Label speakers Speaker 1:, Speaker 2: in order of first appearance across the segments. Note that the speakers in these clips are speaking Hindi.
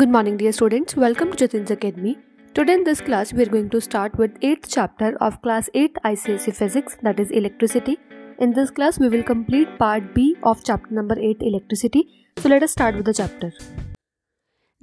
Speaker 1: Good morning dear students, welcome to Jatin's Academy. Today in this class we are going to start with 8th chapter of class 8 ICSE Physics that is electricity. In this class we will complete part B of chapter number 8 electricity. So let us start with the chapter.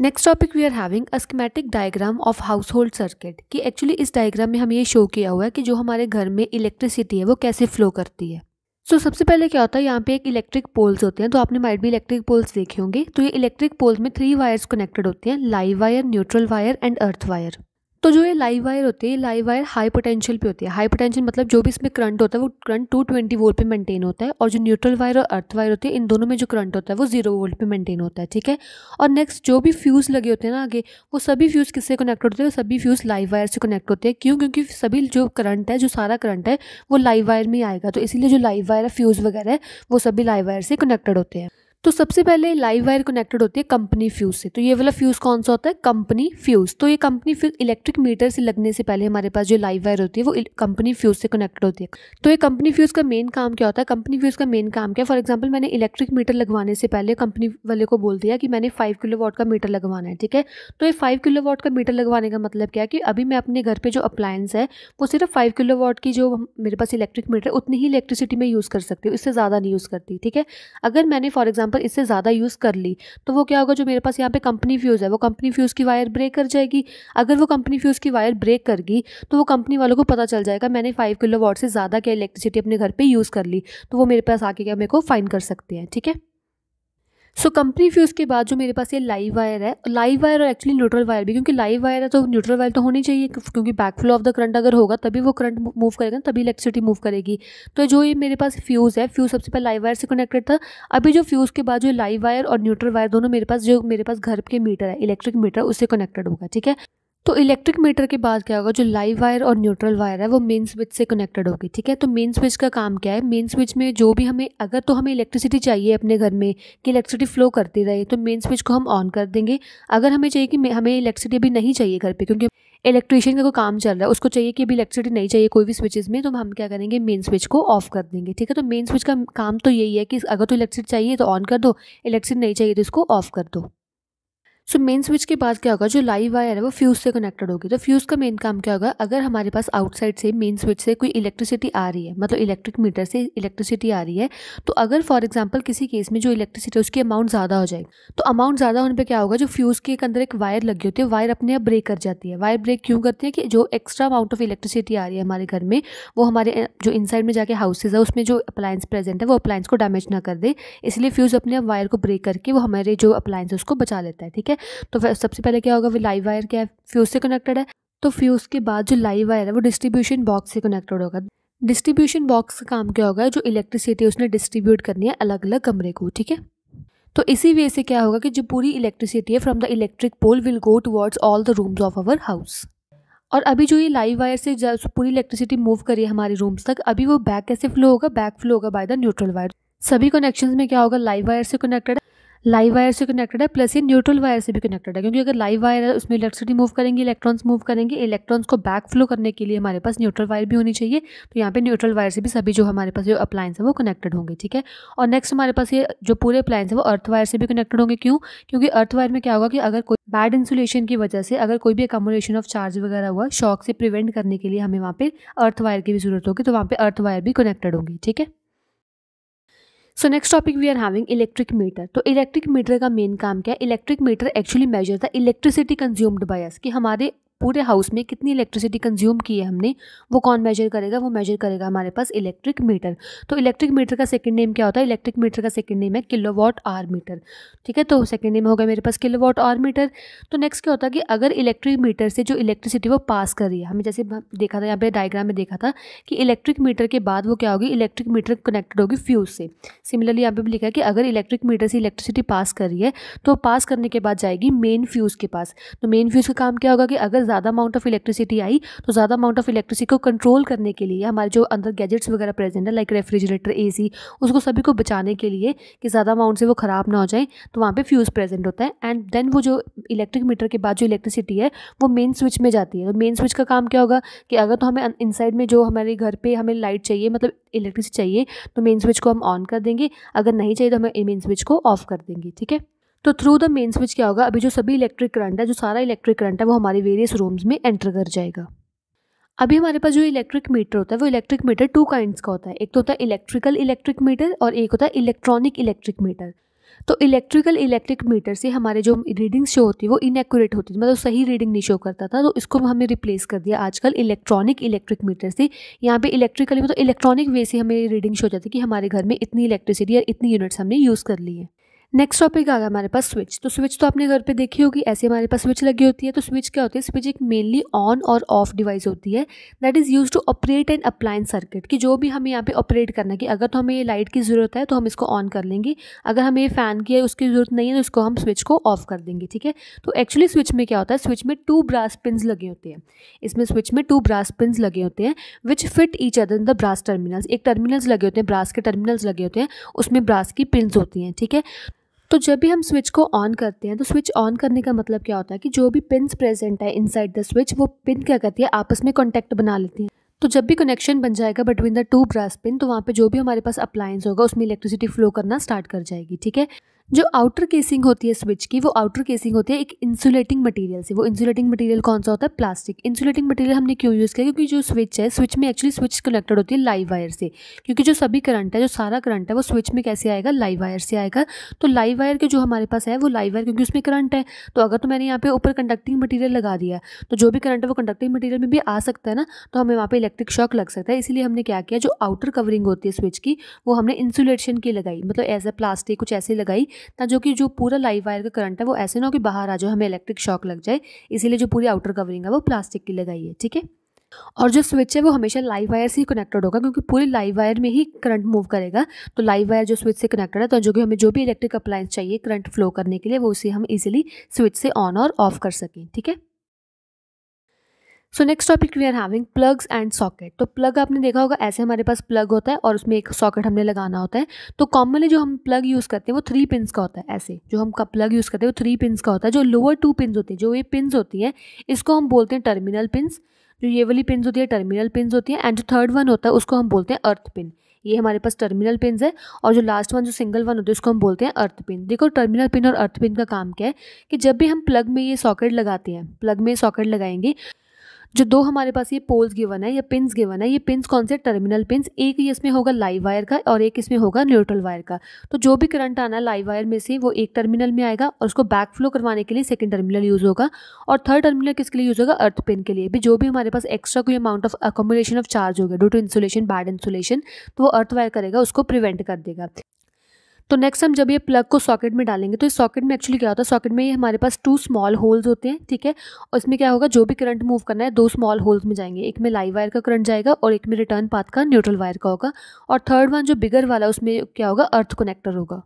Speaker 1: Next topic we are having a schematic diagram of household circuit कि एक्चुअली इस डायग्राम में हमें ये शो किया हुआ है कि जो हमारे घर में इलेक्ट्रिसिटी है वो कैसे फ्लो करती है सो so, सबसे पहले क्या होता है यहाँ पे एक इलेक्ट्रिक पोल्स होते हैं तो आपने माइट भी इलेक्ट्रिक पोल्स देखे होंगे तो ये इलेक्ट्रिक पोल्स में थ्री वायर्स कनेक्टेड होते हैं live wire neutral wire and earth wire तो जो ये लाइव वायर होती है लाइव वायर हाई पोटेंशियल पे होती है हाई पोटेंशियल मतलब जो भी इसमें करंट होता है वो करंट टू ट्वेंटी वोल्ट पे मेंटेन होता है और जो न्यूट्रल वायर और अर्थ वायर होती है इन दोनों में जो करंट होता है वो जीरो वोल्ट पे मेंटेन होता है ठीक है और नेक्स्ट जो भी फ्यूज़ लगे होते हैं ना आगे वो सभी फ्यूज़ किससे कनेक्ट होते हैं सभी फ्यूज़ लाइव वायर से कनेक्ट होते हैं क्यों क्योंकि सभी जो करंट है जो सारा करंट है वो लाइव वायर में आएगा तो इसीलिए जो लाइव वायर फ्यूज़ वगैरह है वो सभी लाइव वायर से कनेक्टेड होते हैं तो सबसे पहले लाइव वायर कनेक्टेड होती है कंपनी फ्यूज़ से तो ये वाला फ्यूज़ कौन सा होता है कंपनी फ्यूज़ तो ये कंपनी फ्यूज़ इलेक्ट्रिक मीटर से लगने से पहले हमारे पास जो लाइव वायर होती है वो कंपनी फ्यूज़ से कनेक्टेड होती है तो ये कंपनी फ्यूज़ का मेन काम क्या होता है कंपनी फ्यूज़ का मेन काम क्या फॉर एग्जाम्पल मैंने इलेक्ट्रिक मीटर लगवाने से पहले कंपनी वाले को बोल दिया कि मैंने फाइव किलो वॉट का मीटर लगवाना है ठीक है तो ये फाइव किलो वॉट का मीटर लगवाने का मतलब क्या है कि अभी मैं अपने घर पर जो अप्लायंस है वो सिर्फ फाइव किलो वॉट की जो मेरे पास इलेक्ट्रिक मीटर है उतनी ही इलेक्ट्रिसिटी में यूज़ कर सकती हूँ इससे ज़्यादा नहीं यूज़ करती ठीक है अगर मैंने फॉर एग्जाम्पल पर इससे ज़्यादा यूज़ कर ली तो वो क्या होगा जो मेरे पास यहाँ पे कंपनी फ्यूज़ है वो कंपनी फ्यूज़ की वायर ब्रेक कर जाएगी अगर वो कंपनी फ्यूज़ की वायर ब्रेक करगी तो वो कंपनी वालों को पता चल जाएगा मैंने फाइव किलो से ज़्यादा क्या इलेक्ट्रिसिटी अपने घर पर यूज़ कर ली तो वो मेरे पास आके क्या मेरे को फ़ाइन कर सकते हैं ठीक है सो कंपनी फ्यूज़ के बाद जो मेरे पास ये लाइव वायर है लाइव वायर और एक्चुअली न्यूट्रल वायर भी क्योंकि लाइव वायर है तो न्यूट्रल वायर तो होनी चाहिए क्योंकि बैकफ्लो ऑफ द करंट अगर होगा तभी वो करंट मूव करेगा तभी इलेक्ट्रिसिटी मूव करेगी तो जो ये मेरे पास फ्यूज़ है फ्यूज़ सबसे पहले लाइव वायर से कनेक्टेड था अभी जो फ्यूज़ के बाद जो लाइव वायर और न्यूट्रल वायर दोनों मेरे पास जो मेरे पास घर के मीटर है इलेक्ट्रिक मीटर उससे कनेक्टेड होगा ठीक है तो इलेक्ट्रिक मीटर की बात क्या होगा जो लाइव वायर और न्यूट्रल वायर है वो मेन स्विच से कनेक्टेड होगी ठीक है तो मेन स्विच का काम क्या है मेन स्विच में जो भी हमें अगर तो हमें इलेक्ट्रिसिटी चाहिए अपने घर में कि इलेक्ट्रिसिटी फ्लो करती रहे तो मेन स्विच को हम ऑन कर देंगे अगर हमें चाहिए कि हमें इलेक्ट्रिसिटी अभी नहीं चाहिए घर पर क्योंकि इलेक्ट्रिशियन का कोई काम चल रहा है उसको चाहिए कि अभी इलेक्ट्रिसिटी नहीं चाहिए कोई भी स्विचेस में तो हम क्या करेंगे मेन स्विच को ऑफ कर देंगे ठीक है तो मेन स्विच का काम तो यही है कि अगर तो इलेक्ट्रिसिटी चाहिए तो ऑन कर दो इलेक्ट्रिसिटी नहीं चाहिए तो इसको ऑफ कर दो सो मेन स्विच के बाद क्या होगा जो लाइव वायर है वो फ्यूज़ से कनेक्टेड होगी तो फ्यूज़ का मेन काम क्या होगा अगर हमारे पास आउटसाइड से मेन स्विच से कोई इलेक्ट्रिसिटी आ रही है मतलब इलेक्ट्रिक मीटर से इलेक्ट्रिसिटी आ रही है तो अगर फॉर एग्जाम्पल किसी केस में जो इलेक्ट्रिसिटी है उसकी अमाउंट ज़्यादा हो जाएगी तो अमाउंट ज़्यादा होने पर क्या होगा जो फ्यूज़ के अंदर एक वायर लगी होती है वायर अपने आप ब्रेक कर जाती है वायर ब्रेक क्यों करती है कि जो एक्स्ट्रा अमाउंट ऑफ इलेक्ट्रिसिटी आ रही है हमारे घर में वो हमारे जो इनसाइड में जाके हाउसेज है उसमें जो अप्लायंस प्रेजेंट है वो अप्लायंस को डैमेज ना कर दे इसलिए फ्यूज़ अपने आप वायर को ब्रेक करके वो हमारे जो अप्लायंस उसको बचा लेता है ठीक है है तो सबसे पहले क्या होगा वो लाइव वायर क्या है फ्यूज़ से कनेक्टेड है तो फ्यूज़ के बाद जो लाइव वायर है वो डिस्ट्रीब्यूशन बॉक्स से कनेक्टेड होगा डिस्ट्रीब्यूशन बॉक्स का काम क्या होगा जो इलेक्ट्रिसिटी उसने डिस्ट्रीब्यूट करनी है अलग अलग कमरे को ठीक है तो इसी वे से क्या होगा कि जो पूरी इलेक्ट्रिसिटी है from the electric pole will go towards all the rooms of our house और अभी जो ये लाइव वायर से पूरी इलेक्ट्रिसिटी मूव करी है हमारे रूम्स तक अभी वो बैक कैसे फ्लो होगा बैक फ्लो होगा बाय द न्यूट्रल वायर सभी कनेक्शंस में क्या होगा लाइव वायर से कनेक्टेड है लाइव वायर से कनेक्टेड है प्लस ये न्यूट्रल वायर से भी कनेक्टेड है क्योंकि अगर लाइव वायर है उसमें इलेक्ट्रिसिटी मूव करेंगे इलेक्ट्रॉन्स मूव करेंगे इलेक्ट्रॉन्स को बैक फ्लो करने के लिए हमारे पास न्यूट्रल वायर भी होनी चाहिए तो यहाँ पे न्यूट्रल वायर से भी सभी जो हमारे पास जो अपलायंस है वो कनेक्टेड होंगे ठीक है और नेक्स्ट हमारे पास ये जो पूरे अप्लायंस है वो अर्थ वायर से भी कनेक्टेड होंगे क्यों क्योंकि अर्थ वायर में क्या होगा कि अगर कोई बैड इंसुलेशन की वजह से अगर कोई भी एकोमोडेशन ऑफ चार्ज वगैरह हुआ शॉक से प्रिवेंट करने के लिए हमें वहाँ पर अर्थ वायर की भी जरूरत होगी तो वहाँ पर अर्थ वायर भी कनेक्टेड होंगी ठीक है so next topic we are having electric meter तो इलेक्ट्रिक मीटर का मेन काम क्या है इलेक्ट्रिक मीटर एक्चुअली मेजर था इलेक्ट्रिसिटी कंज्यूम्ड बाय अस कि हमारे पूरे हाउस में कितनी इलेक्ट्रिसिटी कंज्यूम की है हमने वो कौन मेजर करेगा वो मेजर करेगा हमारे पास इलेक्ट्रिक मीटर तो इलेक्ट्रिक मीटर का सेकंड नेम क्या होता है इलेक्ट्रिक मीटर का सेकंड नेम है किलोवाट आर मीटर ठीक है तो सेकंड नेम होगा मेरे पास किलोवाट आर मीटर तो नेक्स्ट क्या होता है कि अगर इलेक्ट्रिक मीटर से जो इलेक्ट्रिसिटी वो पास कर रही है हमें जैसे देखा था यहाँ पे डायग्राम में देखा था कि इलेक्ट्रिक मीटर के बाद वो क्या होगी इलेक्ट्रिक मीटर कनेक्टेड होगी फ्यूज से सिमिलरली यहाँ पर भी लिखा है कि अगर इलेक्ट्रिक मीटर से इलेक्ट्रिसिटी पास कर रही है तो पास करने के बाद जाएगी मेन फ्यूज़ के पास तो मेन फ्यूज़ का काम क्या होगा कि अगर ज़्यादा अमाउंट ऑफ इलेक्ट्रिसिटी आई तो ज़्यादा अमाउंट ऑफ इलेक्ट्रिसिटी को कंट्रोल करने के लिए हमारे जो अंदर गैजेट्स वगैरह प्रेजेंट है लाइक रेफ्रिजरेटर ए उसको सभी को बचाने के लिए कि ज़्यादा अमाउंट से वो ख़राब ना हो जाए तो वहाँ पर फ्यूज़ प्रेजेंट होता है एंड देन वो जो इलेक्ट्रिक मीटर के बाद जो इलेक्ट्रिसिटी है वो मेन स्विच में जाती है तो मेन स्विच का काम क्या होगा कि अगर तो हमें इनसाइड में जो हमारे घर पर हमें लाइट चाहिए मतलब इलेक्ट्रिसिटी चाहिए तो मेन स्विच को हम ऑन कर देंगे अगर नहीं चाहिए तो हमें मेन स्विच को ऑफ कर देंगे ठीक है तो थ्रू द मेन स्विच क्या होगा अभी जो सभी इलेक्ट्रिक करंट है जो सारा इलेक्ट्रिक करंट है वो हमारे वेरियस रूम्स में एंटर कर जाएगा अभी हमारे पास जो इलेक्ट्रिक मीटर होता है वो इलेक्ट्रिक मीटर टू काइंड्स का होता है एक तो होता है इलेक्ट्रिकल इलेक्ट्रिक मीटर और एक होता है इलेक्ट्रॉनिक इलेक्ट्रिक मीटर तो इलेक्ट्रिकल इलेक्ट्रिक मीटर से हमारे जो रीडिंग शो होती है वो इनएक्यूरेट होती थी मतलब सही रीडिंग नहीं शो करता था तो इसको हमने रिप्लेस कर दिया आजकल इलेक्ट्रॉनिक इलेक्ट्रिक मीटर से यहाँ पे इलेक्ट्रिकली मतलब इलेक्ट्रॉनिक वे से हमें रीडिंग शो हो जाती है कि हमारे घर में इतनी इलेक्ट्रिसिटी या इतनी यूनिट्स हमने यूज़ कर ली है नेक्स्ट टॉपिक आ गया हमारे पास स्विच तो स्विच तो आपने घर पे देखी होगी ऐसे हमारे पास स्विच लगी होती है तो स्विच क्या होती है स्विच एक मेनली ऑन और ऑफ डिवाइस होती है that is use to operate and appliance circuit कि जो भी हमें यहाँ पे ऑपरेट करना है कि अगर तो हमें ये लाइट की ज़रूरत है तो हम इसको ऑन कर लेंगे अगर हमें ये फ़ैन की है उसकी ज़रूरत नहीं है तो इसको हम स्विच को ऑफ कर देंगे ठीक है तो एक्चुअली स्विच में क्या होता है स्विच में टू ब्रास पिन लगे होते हैं इसमें स्विच में टू ब्रास पिन लगे होते हैं which fit each other in the brass terminals एक टर्मिनल्स लगे होते हैं ब्रास के टर्मिनल्स लगे होते हैं उसमें ब्रास की पिन होती हैं ठीक है तो जब भी हम स्विच को ऑन करते हैं तो स्विच ऑन करने का मतलब क्या होता है कि जो भी पिन प्रेजेंट है इनसाइड द स्विच वो पिन क्या करती है आपस में कॉन्टैक्ट बना लेती है तो जब भी कनेक्शन बन जाएगा between the two brass pin तो वहाँ पे जो भी हमारे पास अप्लायंस होगा उसमें इलेक्ट्रिसिटी फ्लो करना स्टार्ट कर जाएगी ठीक है जो आउटर केसिंग होती है स्विच की वो आउटर केसिंग होती है एक इंसुलेटिंग मटेरियल से वो इंसुलेटिंग मटेरियल कौन सा होता है प्लास्टिक इंसुलेटिंग मटेरियल हमने क्यों यूज़ किया क्योंकि जो स्विच है स्विच में एक्चुअली स्विच कनेक्टेड होती है लाइव वायर से क्योंकि जो सभी करंट है जो सारा करंट है वो स्विच में कैसे आएगा लाइव वायर से आएगा तो लाइव वायर के जो हमारे पास है वो लाइव वायर क्योंकि उसमें करंट है तो अगर तो मैंने यहाँ पे ऊपर कंडक्टिंग मटीरियल लगा दिया तो जो भी करंट है वो कंडक्टिंग मटीरियल में भी आ सकता है ना तो हमें वहाँ पर इलेक्ट्रिक शॉक लग सकता है इसीलिए हमने क्या किया जो आउटर कवरिंग होती है स्विच की वो हमने इंसुलेशन की लगाई मतलब एज ए प्लास्टिक कुछ ऐसे लगाई ता जो कि जो पूरा लाइव वायर का करंट है वो ऐसे ना हो कि बाहर आ जाए हमें इलेक्ट्रिक शॉक लग जाए इसीलिए जो पूरी आउटर कवरिंग है वो प्लास्टिक की लगाई है ठीक है और जो स्विच है वो हमेशा लाइव वायर से ही कनेक्टेड होगा क्योंकि पूरी लाइव वायर में ही करंट मूव करेगा तो लाइव वायर जो स्विच से कनेक्टेड है तो जो कि हमें जो भी इलेक्ट्रिक अप्लायंस चाहिए करंट फ्लो करने के लिए वो उसे हम इजीली स्विच से ऑन और ऑफ कर सकें ठीक है so next topic we are having plugs and socket तो प्लग आपने देखा होगा ऐसे हमारे पास प्लग होता है और उसमें एक सॉकेट हमने लगाना होता है तो कॉमनली जो हम प्लग यूज़ करते हैं वो थ्री पिंस का होता है ऐसे जो हम प्लग यूज़ करते हैं वो थ्री पिंस का होता है जो लोअर टू पिंस होती है जो ये पिंस होती है इसको हम बोलते हैं टर्मिनल पिंस जो ये वाली पिंस होती है टर्मिनल पिंस होती है एंड जो थर्ड वन होता है उसको हम बोलते हैं अर्थ पिन ये हमारे पास टर्मिनल पिन है और जो लास्ट वन जो सिंगल वन होता है उसको हम बोलते हैं अर्थ पिन देखो टर्मिनल पिन और अर्थ पिन का काम क्या है कि जब भी हम प्लग में ये सॉकेट लगाते हैं प्लग में सॉकेट लगाएंगे जो दो हमारे पास ये पोल्स गिवन है या पिंस गिवन है ये पिंस कौन से टर्मिनल पिंस एक ये इसमें होगा लाइव वायर का और एक इसमें होगा न्यूट्रल वायर का तो जो भी करंट आना लाइव वायर में से वो एक टर्मिनल में आएगा और उसको बैक फ्लो करवाने के लिए सेकेंड टर्मिनल यूज़ होगा और थर्ड टर्मिनल किसके लिए यूज़ होगा अर्थ पिन के लिए भी जो भी हमारे पास एक्स्ट्रा कोई amount of accommodation of charge होगा due to insulation bad insulation तो वो अर्थ वायर करेगा उसको प्रिवेंट कर देगा तो नेक्स्ट हम जब ये प्लग को सॉकेट में डालेंगे तो इस सॉकेट में एक्चुअली क्या होता है सॉकेट में ये हमारे पास टू स्मॉल होल्स होते हैं ठीक है और इसमें क्या होगा जो भी करंट मूव करना है दो स्मॉल होल्स में जाएंगे एक में लाइव वायर का करंट जाएगा और एक में रिटर्न पाथ का न्यूट्रल वायर का होगा और थर्ड वन जो बिगर वाला उसमें क्या होगा अर्थ कनेक्टर होगा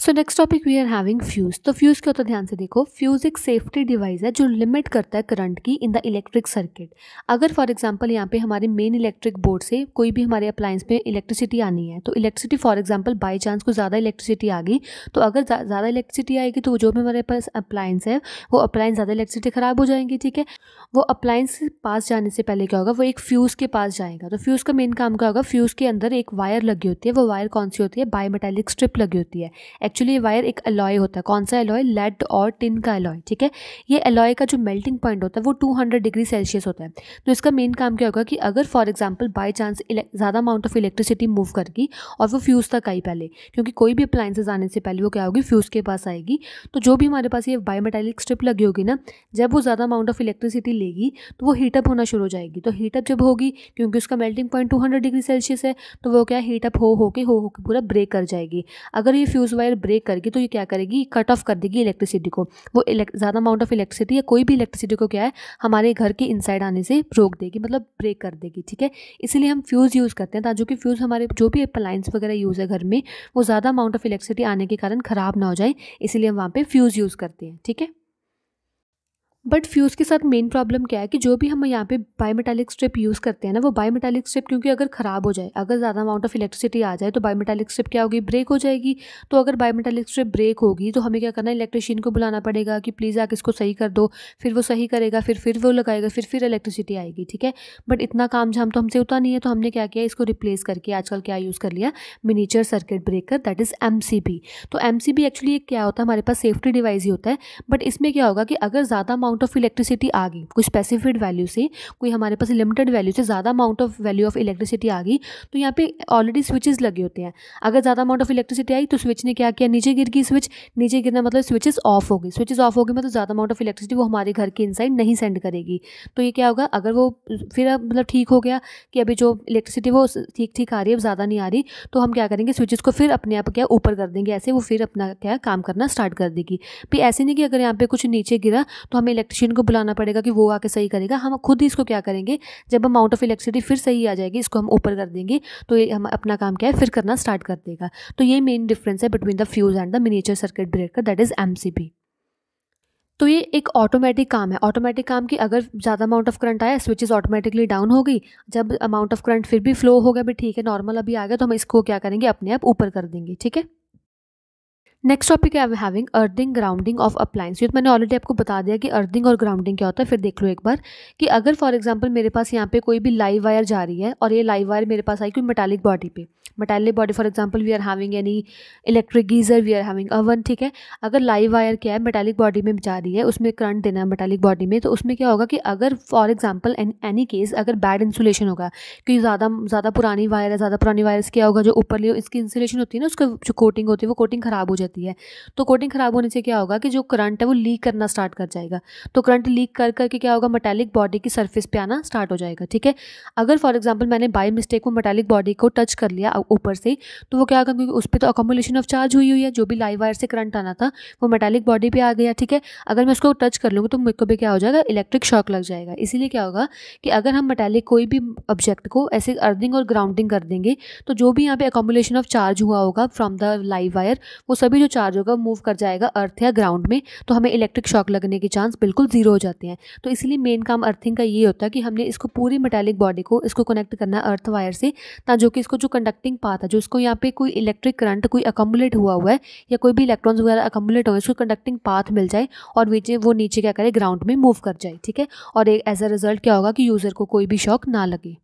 Speaker 1: so next topic we are having fuse तो फ्यूज क्या होता है ध्यान से देखो फ्यूज एक सेफ्टी डिवाइस है जो लिमिट करता है करंट की इन द इलेक्ट्रिक सर्किट अगर फॉर एग्जांपल यहाँ पे हमारे मेन इलेक्ट्रिक बोर्ड से कोई भी हमारे अप्लायंस में इलेक्ट्रिसिटी आनी है तो electricity for example by chance को ज़्यादा इलेक्ट्रिसिटी आ गई तो अगर ज़्यादा इलेक्ट्रिसिटी आएगी तो जो भी हमारे पास अप्लायंस है वो अप्लायंस ज़्यादा इलेक्ट्रिसिटी ख़राब हो जाएंगी ठीक है वो अप्लायंस पास जाने से पहले क्या होगा वो एक फ्यूज़ के पास जाएगा तो फ्यूज़ का मेन काम क्या होगा फ्यूज़ के अंदर एक वायर लगी होती है वो वायर कौन सी होती है बायोमेटेलिक स्ट्रिप लगी होती है एक्चुअली वायर एक अलॉय होता है कौन सा अलॉय लेड और टिन का अलॉय ठीक है ये अलॉय का जो मेल्टिंग पॉइंट होता है वो 200 डिग्री सेल्सियस होता है तो इसका मेन काम क्या होगा कि अगर फॉर एग्जाम्पल बाई चांस ज़्यादा अमाउंट ऑफ इलेक्ट्रिसिटी मूव करगी और वो फ्यूज़ तक आई पहले क्योंकि कोई भी अप्लाइंसेज आने से पहले वो क्या होगी फ्यूज़ के पास आएगी तो जो भी हमारे पास ये बायोमेटेलिक स्ट्रिप लगी होगी ना जब वो ज़्यादा अमाउंट ऑफ इलेक्ट्रिसिटी लेगी तो वो हीटअप होना शुरू हो जाएगी तो हीटअप जब होगी क्योंकि उसका melting point two degree Celsius है तो वो क्या हीटअप हो हो के हो हो पूरा ब्रेक कर जाएगी अगर ये फ्यूज़ वायर ब्रेक करेगी तो ये क्या करेगी कट ऑफ कर देगी इलेक्ट्रिसिटी को वो ज़्यादा अमाउंट ऑफ इलेक्ट्रिसिटी या कोई भी इलेक्ट्रिसिटी को क्या है हमारे घर के इनसाइड आने से रोक देगी मतलब ब्रेक कर देगी ठीक है इसीलिए हम फ्यूज़ यूज़ करते हैं ताकि कि फ्यूज़ हमारे जो भी अप्लाइंस वगैरह यूज़ है घर में वो ज़्यादा अमाउंट ऑफ इलेक्ट्रिसिटी आने के कारण ख़राब ना हो जाए इसीलिए हम वहाँ पर फ्यूज़ यूज़ करते हैं ठीक है बट फ्यूज़ के साथ मेन प्रॉब्लम क्या है कि जो भी हम यहाँ पे बायोमेटालिक स्ट्रिप यूज़ करते हैं ना वो बायोमेटालिक स्ट्रिप क्योंकि अगर ख़राब हो जाए अगर ज़्यादा अमाउंट ऑफ इलेक्ट्रिसिटी आ जाए तो बायोमेटालिक स्ट्रिप क्या होगी ब्रेक हो जाएगी तो अगर बायोमेटालिक स्ट्रिप ब्रेक होगी तो हमें क्या करना है इलेक्ट्रिशियन को बुलाना पड़ेगा कि प्लीज़ आप इसको सही कर दो फिर वो सही करेगा फिर फिर वो लगाएगा फिर फिर इलेक्ट्रिसिटी आएगी ठीक है बट इतना काम जहाँ तो हमसे उतना नहीं है तो हमने क्या किया इसको रिप्लेस करके आजकल क्या यूज़ कर लिया miniature circuit breaker that is M तो एम एक्चुअली एक क्या होता है हमारे पास सेफ्टी डिवाइस ही होता है बट इसमें क्या होगा कि अगर ज़्यादा अमाउंट अमाउंट ऑफ इलेक्ट्रिसिटी आ गई कोई स्पेसिफिड वैल्यू से कोई हमारे पास लिमिटेड वैल्यू से ज़्यादा amount of value of electricity आ गई तो यहाँ पे ऑलरेडी स्विचेस लगे होते हैं अगर ज़्यादा अमाउंट ऑफ इलेक्ट्रिसिटी आई तो स्विच ने क्या किया नीचे गिर गई स्विच नीचे गिरना मतलब स्विचेस ऑफ हो गई स्विचेस ऑफ हो गई मतलब ज़्यादा अमाउंट ऑफ इलेक्ट्रिसिटी वो हमारे घर के इनसाइड नहीं सेंड करेगी तो ये क्या होगा अगर वो फिर मतलब ठीक हो गया कि अभी जो इलेक्ट्रिसिटी वो ठीक ठीक आ रही है ज़्यादा नहीं आ रही तो हम क्या करेंगे स्विचेस को फिर अपने आप क्या ऊपर कर देंगे ऐसे वो फिर अपना क्या काम करना स्टार्ट कर देगी फिर तो ऐसे नहीं कि अगर यहाँ पे कुछ नीचे गिरा तो हमें इलेक्ट्रिशियन को बुलाना पड़ेगा कि वो आके सही करेगा हम खुद ही इसको क्या करेंगे जब अमाउंट ऑफ इलेक्ट्रिसिटी फिर सही आ जाएगी इसको हम ऊपर कर देंगे तो ये हम अपना काम क्या है फिर करना स्टार्ट कर देगा तो ये मेन डिफरेंस है between the fuse and the miniature circuit breaker that is M C B तो ये एक ऑटोमेटिक काम है ऑटोमेटिक काम की अगर ज़्यादा अमाउंट ऑफ करंट आया स्विचेस ऑटोमेटिकली डाउन हो गई जब अमाउंट ऑफ करंट फिर भी फ्लो हो गया भी ठीक है नॉर्मल अभी आ गया तो हम इसको क्या करेंगे अपने आप ऊपर कर देंगे ठीक है नेक्स्ट टॉपिक है having earthing grounding of appliances ये तो मैंने ऑलरेडी आपको बता दिया कि अर्थिंग और ग्राउंडिंग क्या होता है फिर देख लो एक बार कि अगर फॉर एग्जांपल मेरे पास यहाँ पे कोई भी लाइव वायर जा रही है और ये लाइव वायर मेरे पास आई कोई मेटालिक बॉडी पे metallic body for example we are having any electric geyser we are having oven ठीक है अगर लाइव वायर क्या है मेटालिक बॉडी में जा रही है उसमें करंट देना है मेटालिक बॉडी में तो उसमें क्या होगा कि अगर for example in any case अगर बैड इंसुलेशन होगा क्योंकि ज़्यादा ज़्यादा पुरानी वायर है ज़्यादा पुरानी वायरस क्या होगा जो ऊपर इसकी इंसुलेशन होती है ना उसका जो कोटिंग होती है वो कोटिंग खराब हो जाती है जाती है तो कोटिंग ख़राब होने से क्या होगा कि जो करंट है वो लीक करना स्टार्ट कर जाएगा तो करंट लीक कर करके क्या होगा मेटेलिक बॉडी की सर्फिस पर आना स्टार्ट हो जाएगा ठीक है अगर फॉर एग्जाम्पल मैंने बाई मिस्टेक वो मेटेलिक बॉडी को टच कर लिया ऊपर से तो वो क्या होगा क्योंकि उस पर तो अकोमोलेशन ऑफ चार्ज हुई हुई है जो भी लाइव वायर से करंट आना था वो मेटेलिक बॉडी पर आ गया ठीक है अगर मैं उसको टच कर लूँगी तो मेरे को भी क्या हो जाएगा इलेक्ट्रिक शॉक लग जाएगा इसीलिए क्या होगा कि अगर हम मेटेलिक कोई भी ऑब्जेक्ट को ऐसे अर्थिंग और ग्राउंडिंग कर देंगे तो जो भी यहाँ पे अकोमोलेशन ऑफ चार्ज हुआ होगा फ्रॉम द लाइव वायर वो सभी जो जो चार्ज होगा मूव कर जाएगा अर्थ या ग्राउंड में तो हमें इलेक्ट्रिक शॉक लगने के चांस बिल्कुल ज़ीरो हो जाते हैं तो इसलिए मेन काम अर्थिंग का ये होता है कि हमने इसको पूरी मेटालिक बॉडी को इसको कनेक्ट करना है अर्थ वायर से ता जो कि इसको जो कंडक्टिंग पाथ है जो इसको यहाँ पे कोई इलेक्ट्रिक करंट कोई अकम्युलेट हुआ हुआ है या कोई भी इलेक्ट्रॉन्स वगैरह हुआ हुए इसको कंडक्टिंग पाथ मिल जाए और नीचे वो नीचे क्या करे ग्राउंड में मूव कर जाए ठीक है और एज अ रिजल्ट क्या होगा कि यूज़र को कोई भी शॉक ना लगे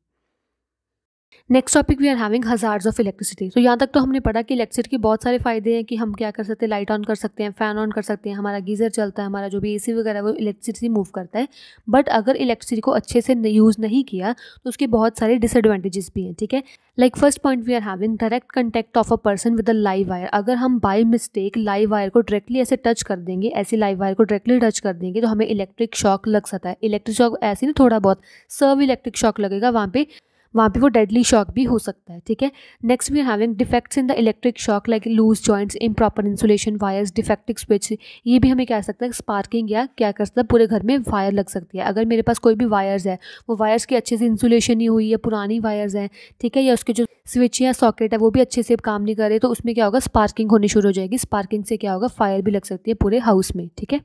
Speaker 1: next topic we are having hazards of electricity तो यहाँ तक तो हमने पढ़ा कि इलेक्ट्रिसिटी के बहुत सारे फायदे हैं कि हम क्या कर सकते हैं लाइट ऑन कर सकते हैं फ़ैन ऑन कर सकते हैं हमारा गीज़र चलता है हमारा जो भी एसी वगैरह वो इलेक्ट्रिसिटी मूव करता है बट अगर इलेक्ट्रिसिटी को अच्छे से यूज़ नहीं किया तो उसके बहुत सारे डिसएडवांटेजेस भी हैं ठीक है like first point we are having direct contact of a person with a live wire अगर हम बाई मिस्टेक लाइव वायर को डायरेक्टली ऐसे टच कर देंगे ऐसी लाइव वायर को डायरेक्टली टच कर देंगे तो हमें इलेक्ट्रिक शॉक लग सकता है इलेक्ट्रिक शॉक ऐसे ना थोड़ा बहुत सर्व इलेक्ट्रिक शॉक लगेगा वहाँ पे वहाँ पे वो डेडली शॉक भी हो सकता है ठीक है next we are having defects in the electric shock like loose joints improper insulation wires defective switch ये भी हमें कह सकता है स्पार्किंग या क्या कर सकता है पूरे घर में वायर लग सकती है अगर मेरे पास कोई भी वायर्स है वो वायर्स की अच्छे से इंसुलेशन नहीं हुई है पुरानी वायर्स हैं ठीक है या उसके जो स्विच या सॉकेट है वो भी अच्छे से काम नहीं कर रहे तो उसमें क्या होगा स्पार्किंग होनी शुरू हो जाएगी स्पार्किंग से क्या होगा फायर भी लग सकती है पूरे हाउस में ठीक है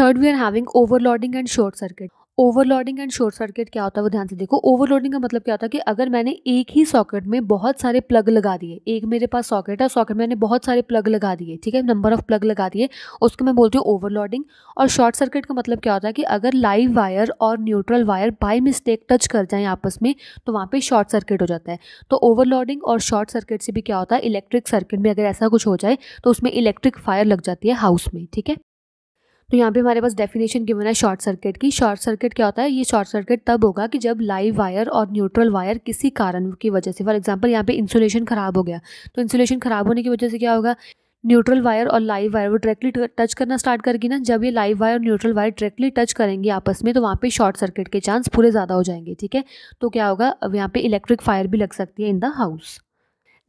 Speaker 1: third we are having overloading and short circuit overloading and short circuit क्या होता है वो ध्यान से देखो ओवरलोडिंग का मतलब क्या होता है कि अगर मैंने एक ही सॉकेट में बहुत सारे प्लग लगा दिए एक मेरे पास सॉकेट है सॉकेट में मैंने बहुत सारे प्लग लगा दिए ठीक है नंबर ऑफ प्लग लगा दिए उसको मैं बोलती हूँ ओवरलोडिंग और शॉर्ट सर्किट का मतलब क्या होता है कि अगर लाइव वायर और neutral wire by mistake touch कर जाएँ आपस में तो वहाँ पर शॉर्ट सर्किट हो जाता है तो ओवरलोडिंग और शॉर्ट सर्किट से भी क्या होता है इलेक्ट्रिक सर्किट में अगर ऐसा कुछ हो जाए तो उसमें इलेक्ट्रिक फायर लग जाती है हाउस में ठीक है तो यहाँ पे हमारे पास डेफिनेशन गिवन है शॉर्ट सर्किट की शॉर्ट सर्किट क्या होता है ये शॉर्ट सर्किट तब होगा कि जब लाइव वायर और न्यूट्रल वायर किसी कारण की वजह से फॉर एग्जाम्पल यहाँ पे इंसुलेशन ख़राब हो गया तो इंसुलेशन ख़राब होने की वजह से क्या होगा न्यूट्रल वायर और लाइव वायर वो डायरेक्टली टच करना स्टार्ट करेगी ना जब ये लाइव वायर और न्यूट्रल वायर डायरेक्टली टच करेंगे आपस में तो वहाँ पे शॉर्ट सर्किट के चांस पूरे ज़्यादा हो जाएंगे ठीक है तो क्या होगा अब यहाँ पे इलेक्ट्रिक फायर भी लग सकती है in the house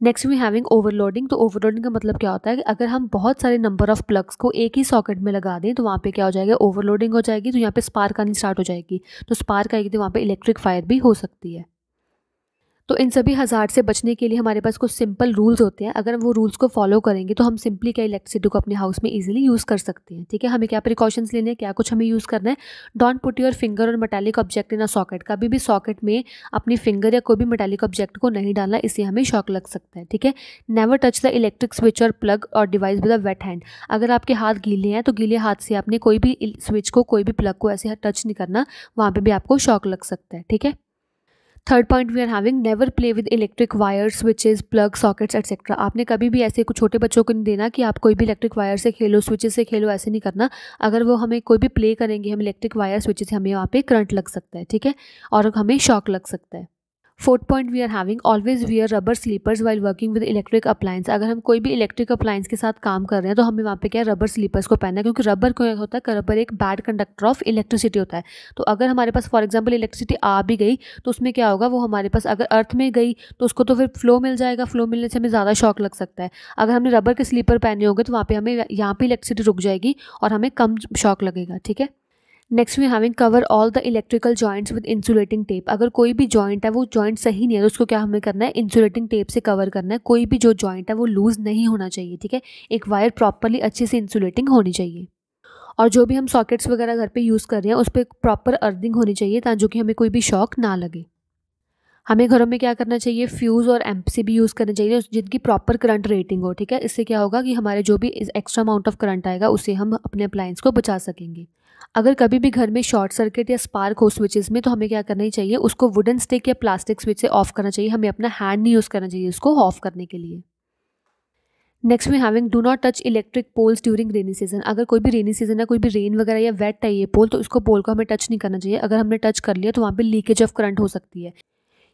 Speaker 1: next we having overloading तो ओवरलोडिंग का मतलब क्या होता है कि अगर हम बहुत सारे नंबर ऑफ प्लग्स को एक ही सॉकेट में लगा दें तो वहाँ पे क्या हो जाएगा ओवरलोडिंग हो जाएगी तो यहाँ पे स्पार्क आनी स्टार्ट हो जाएगी तो स्पार्क आएगी तो वहाँ पे इलेक्ट्रिक फायर भी हो सकती है तो इन सभी हज़ार से बचने के लिए हमारे पास कुछ सिंपल रूल्स होते हैं अगर वो रूल्स को फॉलो करेंगे तो हम सिंपली क्या इलेक्ट्रिसिटी को अपने हाउस में इजीली यूज़ कर सकते हैं ठीक है हमें क्या प्रिकॉशंस लेने हैं क्या कुछ हमें यूज़ करना है डोंट पुट योर फिंगर और metallic object in a socket कभी भी सॉकेट में अपनी फिंगर या कोई भी मेटालिक ऑब्जेक्ट को नहीं डालना इससे हमें शॉक लग सकता है ठीक है never touch the electric switch और प्लग और device with a wet hand अगर आपके हाथ गीले हैं तो गीले हाथ से आपने कोई भी स्विच को कोई भी प्लग को ऐसे टच नहीं करना वहाँ पर भी आपको शॉक लग सकता है ठीक है third point we are having never play with electric wire switches plug sockets etcetera आपने कभी भी ऐसे कुछ छोटे बच्चों को नहीं देना कि आप कोई भी इलेक्ट्रिक वायर से खेलो स्विचेस से खेलो ऐसे नहीं करना अगर वो हमें कोई भी प्ले करेंगे हम इलेक्ट्रिक वायर स्विचेस हमें वहाँ पे करंट लग सकता है ठीक है और हमें शॉक लग सकता है fourth point we are having always we are rubber slippers while working with electric appliance अगर हम कोई भी इलेक्ट्रिक अप्लायंस के साथ काम कर रहे हैं तो हमें वहाँ पे क्या है रबर स्लीपर्स को पहनना है क्योंकि रबर को होता है रबर एक बैड कंडक्टर ऑफ इलेक्ट्रिसिटी होता है तो अगर हमारे पास फॉर एग्जाम्पल इलेक्ट्रिसिटी आ भी गई तो उसमें क्या होगा वो हमारे पास अगर अर्थ में गई तो उसको तो फिर फ्लो मिल जाएगा फ्लो मिलने से हमें ज़्यादा शॉक लग सकता है अगर हमने रबर के स्लीपर पहने होंगे तो वहाँ पर हमें यहाँ पर इलेक्ट्रिसिटी रुक जाएगी और हमें कम शॉक लगेगा ठीक है next we having cover all the electrical joints with insulating tape अगर कोई भी जॉइंट है वो जॉइंट सही नहीं है तो उसको क्या हमें करना है इंसुलेटिंग टेप से कवर करना है कोई भी जो जॉइंट है वो लूज़ नहीं होना चाहिए ठीक है एक वायर प्रॉपरली अच्छे से इंसुलेटिंग होनी चाहिए और जो भी हम सॉकेट्स वगैरह घर पे यूज़ कर रहे हैं उस पर प्रॉपर अर्निंग होनी चाहिए ताकि कि हमें कोई भी शॉक ना लगे हमें घरों में क्या करना चाहिए फ्यूज़ और एम्प से भी यूज़ करना चाहिए जिनकी प्रॉपर करंट रेटिंग हो ठीक है इससे क्या होगा कि हमारे जो भी एक्स्ट्रा अमाउंट ऑफ करंट आएगा उसे हम अपने अप्लाइंस को बचा सकेंगे अगर कभी भी घर में शॉर्ट सर्किट या स्पार्क हो स्विचेस में तो हमें क्या करना ही चाहिए उसको वुडन स्टिक या प्लास्टिक स्विच से ऑफ करना चाहिए हमें अपना हैंड नहीं यूज़ करना चाहिए उसको ऑफ करने के लिए नेक्स्ट में having do not touch electric poles during rainy season अगर कोई भी रेनी सीजन है कोई भी रेन वगैरह या वेट है पोल तो उसको पोल को हमें टच नहीं करना चाहिए अगर हमने टच कर लिया तो वहाँ पर लीकेज ऑफ करंट हो सकती है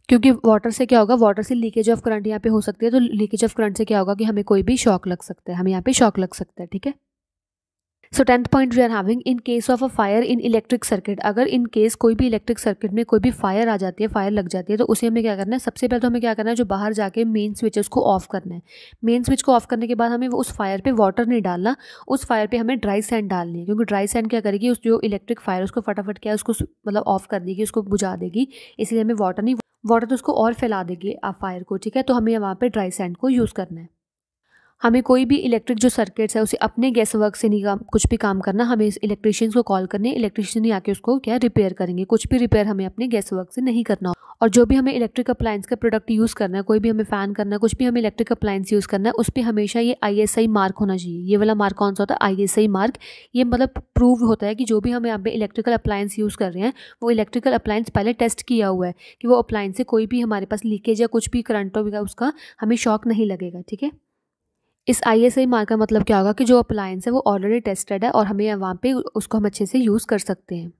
Speaker 1: क्योंकि वाटर से क्या होगा वाटर से लीकेज ऑफ करंट यहाँ पे हो सकती है तो लीकेज ऑफ करंट से क्या होगा कि हमें कोई भी शॉक लग सकता है हमें यहाँ पे शॉक लग सकता है ठीक है so tenth point we are having in case of a fire in electric circuit अगर इन केस कोई भी इलेक्ट्रिक सर्किट में कोई भी फायर आ जाती है फायर लग जाती है तो उसे हमें क्या करना है सबसे पहले तो हमें क्या करना है जो बाहर जाके मेन है उसको ऑफ करना है मेन स्विच को ऑफ करने के बाद हमें वो उस फायर पर वाटर नहीं डालना उस फायर पर हमें ड्राई सैंड डालनी है क्योंकि ड्राई सैंड क्या करेगी उस जो इलेक्ट्रिक फायर उसको फटाफट क्या उसको मतलब ऑफ कर देगी उसको बुझा देगी इसलिए हमें वाटर नहीं वाटर तो उसको और फैला देगी आप फायर को ठीक है तो हमें वहाँ पर ड्राई सैंड को यूज़ करना है हमें कोई भी इलेक्ट्रिक जो सर्किट्स है उसे अपने गैस वर्क से नहीं काम कुछ भी काम करना हमें इस इलेक्ट्रिशियंस को कॉल करने इलेक्ट्रिशियन ही आके उसको क्या रिपेयर करेंगे कुछ भी रिपेयर हमें अपने गैस वर्क से नहीं करना और जो भी हमें इलेक्ट्रिक अप्लायंस का प्रोडक्ट यूज़ करना है कोई भी हमें फ़ैन करना है कुछ भी हमें इलेक्ट्रिक अप्लायंस यूज़ करना है उस पर हमेशा ये आई मार्क होना चाहिए ये वाला मार्क कौन सा होता है आई मार्क ये मतलब प्रूव होता है कि जो भी हमें यहाँ पे इलेक्ट्रिकल अप्लायंस यूज़ कर रहे हैं वो इलेक्ट्रिकल अप्लायंस पहले टेस्ट किया हुआ है कि वो अप्लायंस से कोई भी हमारे पास लीकेज या कुछ भी करंट होगा उसका हमें शॉक नहीं लगेगा ठीक है इस आई एस आई मार्क का मतलब क्या होगा कि जो अप्लायंस है वो ऑलरेडी टेस्टेड है और हमें वहाँ पे उसको हम अच्छे से यूज़ कर सकते हैं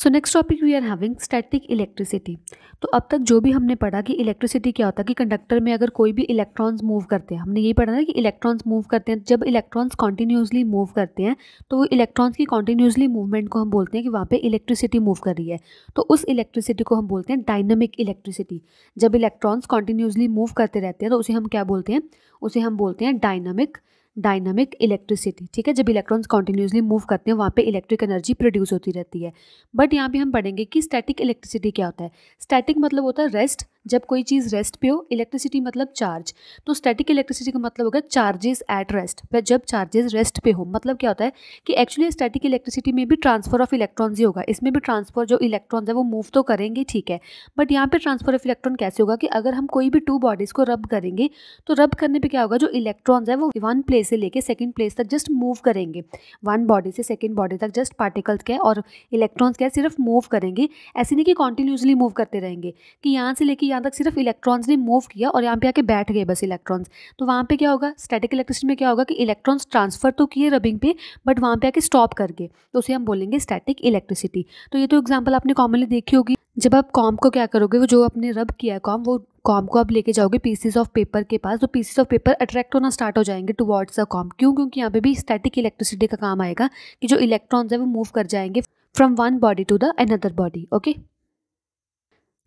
Speaker 1: so next topic we are having static electricity तो अब तक जो भी हमने पढ़ा कि इलेक्ट्रिसिटी क्या होता है कि कंडक्टर में अगर कोई भी इलेक्ट्रॉन्स मूव करते हैं हमने यही पढ़ा ना कि इलेक्ट्रॉन्स मूव करते हैं जब इलेक्ट्रॉन्स कॉन्टीन्यूसली मूव करते हैं तो वो इलेक्ट्रॉन्स की कॉन्टीन्यूसली मूवमेंट को हम बोलते हैं कि वहाँ पर इलेक्ट्रिसिटी मूव कर रही है तो उस इलेक्ट्रिसिटी को हम बोलते हैं डायनमिक इलेक्ट्रिसिटी जब इलेक्ट्रॉन्स कॉन्टीन्यूसली मूव करते रहते हैं तो उसे हम क्या बोलते हैं उसे हम बोलते हैं डायनमिक डायनामिक इलेक्ट्रिसिटी ठीक है जब इलेक्ट्रॉन्स कॉन्टिन्यूसली मूव करते हैं वहाँ पे इलेक्ट्रिक एनर्जी प्रोड्यूस होती रहती है बट यहाँ पे हम पढ़ेंगे कि स्टैटिक इलेक्ट्रिसिटी क्या होता है स्टैटिक मतलब होता है रेस्ट जब कोई चीज़ रेस्ट पे हो इलेक्ट्रिसिटी मतलब चार्ज तो स्टैटिक इलेक्ट्रिसिटी का मतलब होगा चार्जेस एट रेस्ट वह जब चार्जेस रेस्ट पे हो मतलब क्या होता है कि एक्चुअली स्टैटिक इलेक्ट्रिसिटी में भी ट्रांसफर ऑफ इलेक्ट्रॉन्स ही होगा इसमें भी ट्रांसफर जो इलेक्ट्रॉन्स है वो मूव तो करेंगे ठीक है बट यहाँ पर ट्रांसफर ऑफ इलेक्ट्रॉन कैसे होगा कि अगर हम कोई भी टू बॉडीज़ को रब करेंगे तो रब करने पर क्या होगा जो इलेक्ट्रॉन्स है वो वन प्लेस से लेकर सेकेंड प्लेस तक जस्ट मूव करेंगे वन बॉडी से सेकेंड बॉडी तक जस्ट पार्टिकल्स के और इलेक्ट्रॉन्स क्या सिर्फ मूव करेंगे ऐसे नहीं कि कॉन्टिन्यूसली मूव करते रहेंगे कि यहाँ से लेके यहाँ तक सिर्फ इलेक्ट्रॉन्स ने मूव किया और यहाँ पे आके बैठ गए बस इलेक्ट्रॉन्स तो वहाँ पे क्या होगा स्टैटिक इलेक्ट्रिसिटी में क्या होगा कि इलेक्ट्रॉन्स ट्रांसफर तो किए रबिंग पे बट वहाँ पे आके स्टॉप करके तो उसे हम बोलेंगे स्टैटिक इलेक्ट्रिसिटी तो ये तो एग्जाम्पल आपने कॉमनली देखी होगी जब आप कॉम को क्या करोगे वो जो आपने रब किया है कॉम वो कॉम को आप लेके जाओगे पीसेस ऑफ पेपर के पास तो पीसेस ऑफ पेपर अट्रैक्ट होना स्टार्ट हो जाएंगे टुवर्ड्स अ कॉम क्यों क्योंकि यहाँ पे भी स्टैटिक इलेक्ट्रिसिटी का काम आएगा कि जो इलेक्ट्रॉन्स है वो मूव कर जाएंगे from one body to the another body okay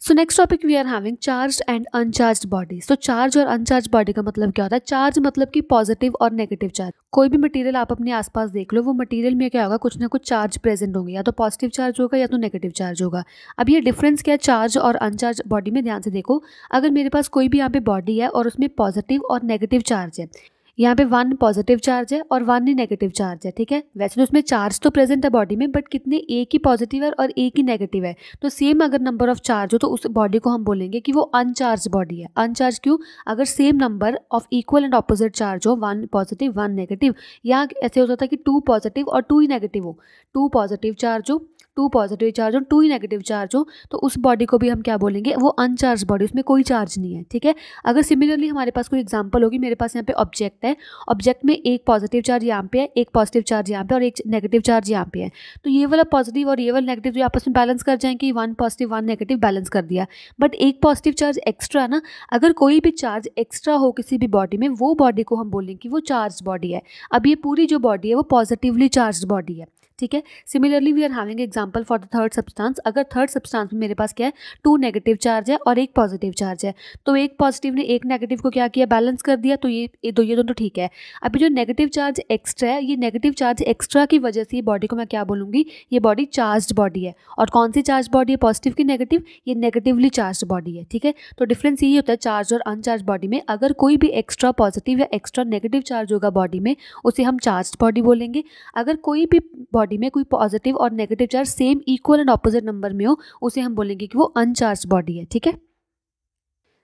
Speaker 1: so next topic we are having charge and uncharge body so charge और अनचार्ज बॉडी का मतलब क्या होता है चार्ज मतलब कि पॉजिटिव और नेगेटिव चार्ज कोई भी मटेरियल आप अपने आसपास देख लो वो मटेरियल में क्या होगा कुछ ना कुछ चार्ज प्रेजेंट होंगे या तो पॉजिटिव चार्ज होगा या तो नेगेटिव चार्ज होगा अब ये डिफरेंस क्या है चार्ज और अनचार्ज बॉडी में ध्यान से देखो अगर मेरे पास कोई भी यहाँ पे बॉडी है और उसमें पॉजिटिव और नेगेटिव चार्ज है यहाँ पे वन पॉजिटिव चार्ज है और वन ही नेगेटिव चार्ज है ठीक है वैसे तो उसमें चार्ज तो प्रेजेंट है बॉडी में बट कितने एक ही पॉजिटिव है और एक ही नेगेटिव है तो सेम अगर नंबर ऑफ चार्ज हो तो उस बॉडी को हम बोलेंगे कि वो अनचार्ज बॉडी है अनचार्ज क्यों अगर same number of equal and opposite charge हो वन पॉजिटिव वन नेगेटिव या ऐसे हो जाता कि टू पॉजिटिव और टू ही नेगेटिव हो टू पॉजिटिव चार्ज हो टू पॉजिटिव चार्ज हो टू ही नेगेटिव चार्ज हो तो उस बॉडी को भी हम क्या बोलेंगे वो अनचार्ज बॉडी उसमें कोई चार्ज नहीं है ठीक है अगर सिमिलरली हमारे पास कोई एग्जाम्पल होगी मेरे पास यहाँ पे ऑब्जेक्ट है है ऑब्जेक्ट में एक पॉजिटिव चार्ज यहाँ पे है एक पॉजिटिव चार्ज यहाँ पे और एक नेगेटिव चार्ज यहाँ पे है तो ये वाला पॉजिटिव और ये वाला नेगेटिव जो आपस में बैलेंस कर जाएंगे one positive one negative balance कर दिया बट एक पॉजिटिव चार्ज एक्स्ट्रा ना अगर कोई भी चार्ज एक्स्ट्रा हो किसी भी बॉडी में वो बॉडी को हम बोलेंगे कि वो चार्ज बॉडी है अब ये पूरी जो बॉडी है वो पॉजिटिवली चार्ज बॉडी है ठीक है similarly we are having example for the third substance अगर थर्ड सब्सटेंस में मेरे पास क्या है टू नेगेटिव चार्ज है और एक पॉजिटिव चार्ज है तो एक पॉजिटिव ने एक नेगेटिव को क्या किया बैलेंस कर दिया तो ये दो ये दोनों ठीक है अभी जो नेगेटिव चार्ज एक्स्ट्रा है ये नेगेटिव चार्ज एक्स्ट्रा की वजह से ये बॉडी को मैं क्या बोलूँगी ये बॉडी चार्ज बॉडी है और कौन सी चार्ज बॉडी है पॉजिटिव की नेगेटिव ये नेगेटिवली चार्ज बॉडी है ठीक है तो डिफरेंस यही होता है चार्ज और अनचार्ज बॉडी में अगर कोई भी एक्स्ट्रा पॉजिटिव या एक्स्ट्रा नेगेटिव चार्ज होगा बॉडी में उसे हम चार्ज बॉडी बोलेंगे अगर कोई भी बॉडी बॉडी में कोई पॉजिटिव और negative charge same equal and opposite number में हो उसे हम बोलेंगे कि वो अनचार्ज बॉडी है ठीक है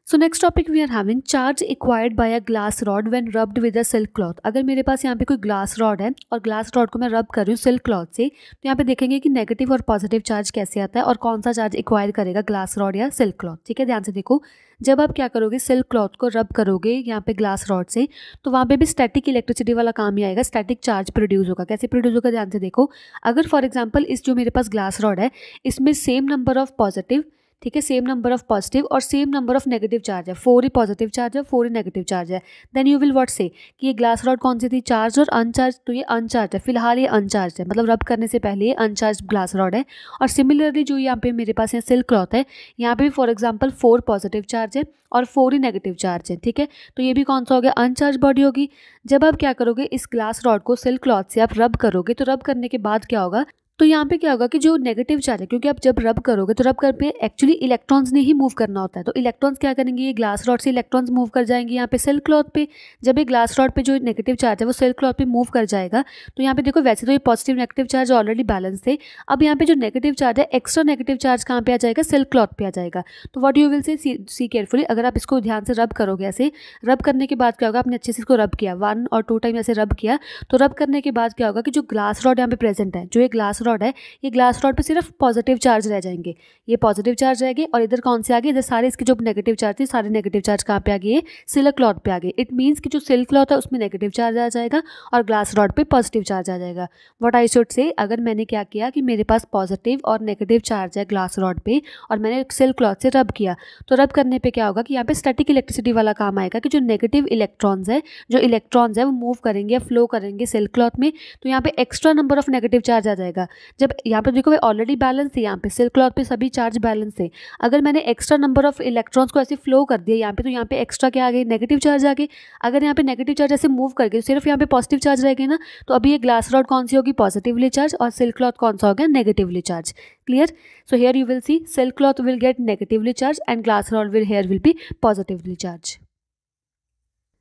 Speaker 1: so next topic we are having charge acquired by a glass rod when rubbed with a silk cloth अगर मेरे पास यहाँ पे कोई ग्लास रॉड है और ग्लास रॉड को मैं रब कर रही हूँ सिल्क क्लॉथ से तो यहाँ पे देखेंगे कि नेगेटिव और पॉजिटिव चार्ज कैसे आता है और कौन सा चार्ज एक्वायर करेगा ग्लास रॉड या सिल्क क्लॉथ ठीक है ध्यान से देखो जब आप क्या करोगे सिल्क क्लॉथ को रब करोगे यहाँ पे ग्लास रॉड से तो वहाँ पे भी स्टैटिक इलेक्ट्रिसिटी वाला काम ही आएगा स्टैटिक चार्ज प्रोड्यूस होगा कैसे प्रोड्यूस होगा ध्यान से देखो अगर फॉर एग्जाम्पल इस जो मेरे पास ग्लास रॉड है इसमें सेम नंबर ऑफ पॉजिटिव ठीक है सेम नंबर ऑफ पॉजिटिव और same number of negative charge है फोर ही पॉजिटिव चार्ज है फोर ही नेगेटिव चार्ज है देन यू विल वॉट से कि ये ग्लास रॉड कौन सी थी चार्ज और अनचार्ज तो ये अनचार्ज है फिलहाल ये अनचार्ज है मतलब रब करने से पहले ये अनचार्ज ग्लास रॉड है और सिमिलरली जो यहाँ पे मेरे पास यहाँ सिल्क क्लॉथ है यहाँ पे भी for example four positive charge है और फोर ही नेगेटिव चार्ज है ठीक है तो ये भी कौन सा हो गया अनचार्ज बॉडी होगी जब आप क्या करोगे इस ग्लास रॉड को सिल्क क्लॉथ से आप रब करोगे तो रब करने के बाद क्या होगा तो यहाँ पे क्या होगा कि जो नेगेटिव चार्ज है क्योंकि आप जब रब करोगे तो रब कर पे एक्चुअली इलेक्ट्रॉन्स ने ही मूव करना होता है तो इलेक्ट्रॉन्स क्या करेंगे ये ग्लास रॉड से इलेक्ट्रॉन्स मूव कर जाएंगे यहाँ पे सेल क्लॉथ पे जब ये ग्लास रॉड पे जो नेगेटिव चार्ज है वो सेल क्लॉथ पे मूव कर जाएगा तो यहाँ पे देखो वैसे तो ये positive negative charge already balance थे अब यहाँ पे जो नेगेटिव चार्ज है एक्स्ट्रा नेगेटिव चार्ज कहाँ पे आ जाएगा सेल क्लॉथ पे आ जाएगा तो what you will say see carefully अगर आप इसको ध्यान से रब करोगे ऐसे रब करने के बाद क्या होगा आपने अच्छे से इसको रब किया वन और टू टाइम ऐसे रब किया तो रब करने के बाद क्या होगा कि जो ग्लास रॉड यहाँ पे प्रेजेंट है जो ये ग्लास रॉड है ये ग्लास रॉड पे सिर्फ पॉजिटिव चार्ज रह जाएंगे ये पॉजिटिव चार्ज रहेंगे और इधर कौन से आ गए इधर सारे इसके जो नेगेटिव चार्ज थे सारे नेगेटिव चार्ज कहाँ पे आ गए सिल्क क्लॉथ पे आ गए इट मीन्स कि जो सिल्क क्लॉथ है उसमें नेगेटिव चार्ज आ जाएगा और ग्लास रॉड पर पॉजिटिव चार्ज आ जाएगा वट आई शुड से अगर मैंने क्या किया कि मेरे पास पॉजिटिव और नेगेटिव चार्ज है ग्लास रॉड पर और मैंने सिल्क क्लॉथ से रब किया तो रब करने पर क्या होगा कि यहाँ पर स्टेटिक इलेक्ट्रिसिटी वाला काम आएगा कि जो नेगेटिव इलेक्ट्रॉन्स है जो इलेक्ट्रॉन्स है वो मूव करेंगे फ्लो करेंगे सिल्क क्लॉथ में तो यहाँ पे extra number of negative charge आ जाएगा जब यहाँ पर देखो भाई ऑलरेडी बैलेंस है यहाँ पे सिल्क क्लॉथ पे सभी चार्ज बैलेंस है अगर मैंने एक्स्ट्रा नंबर ऑफ इलेक्ट्रॉन्स को ऐसे फ्लो कर दिया यहाँ पे तो यहाँ पे एक्स्ट्रा क्या आ गई नेगेटिव चार्ज आ गए अगर यहाँ पे नेगेटिव चार्ज ऐसे मूव करके सिर्फ यहाँ पे पॉजिटिव चार्ज रह गए ना तो अभी ये ग्लास रॉड कौन सी होगी पॉजिटिवली चार्ज और सिल्क क्लॉथ कौन सा हो गया negatively charge clear so here you will see silk cloth will get negatively charge and glass rod will here will भी positively charge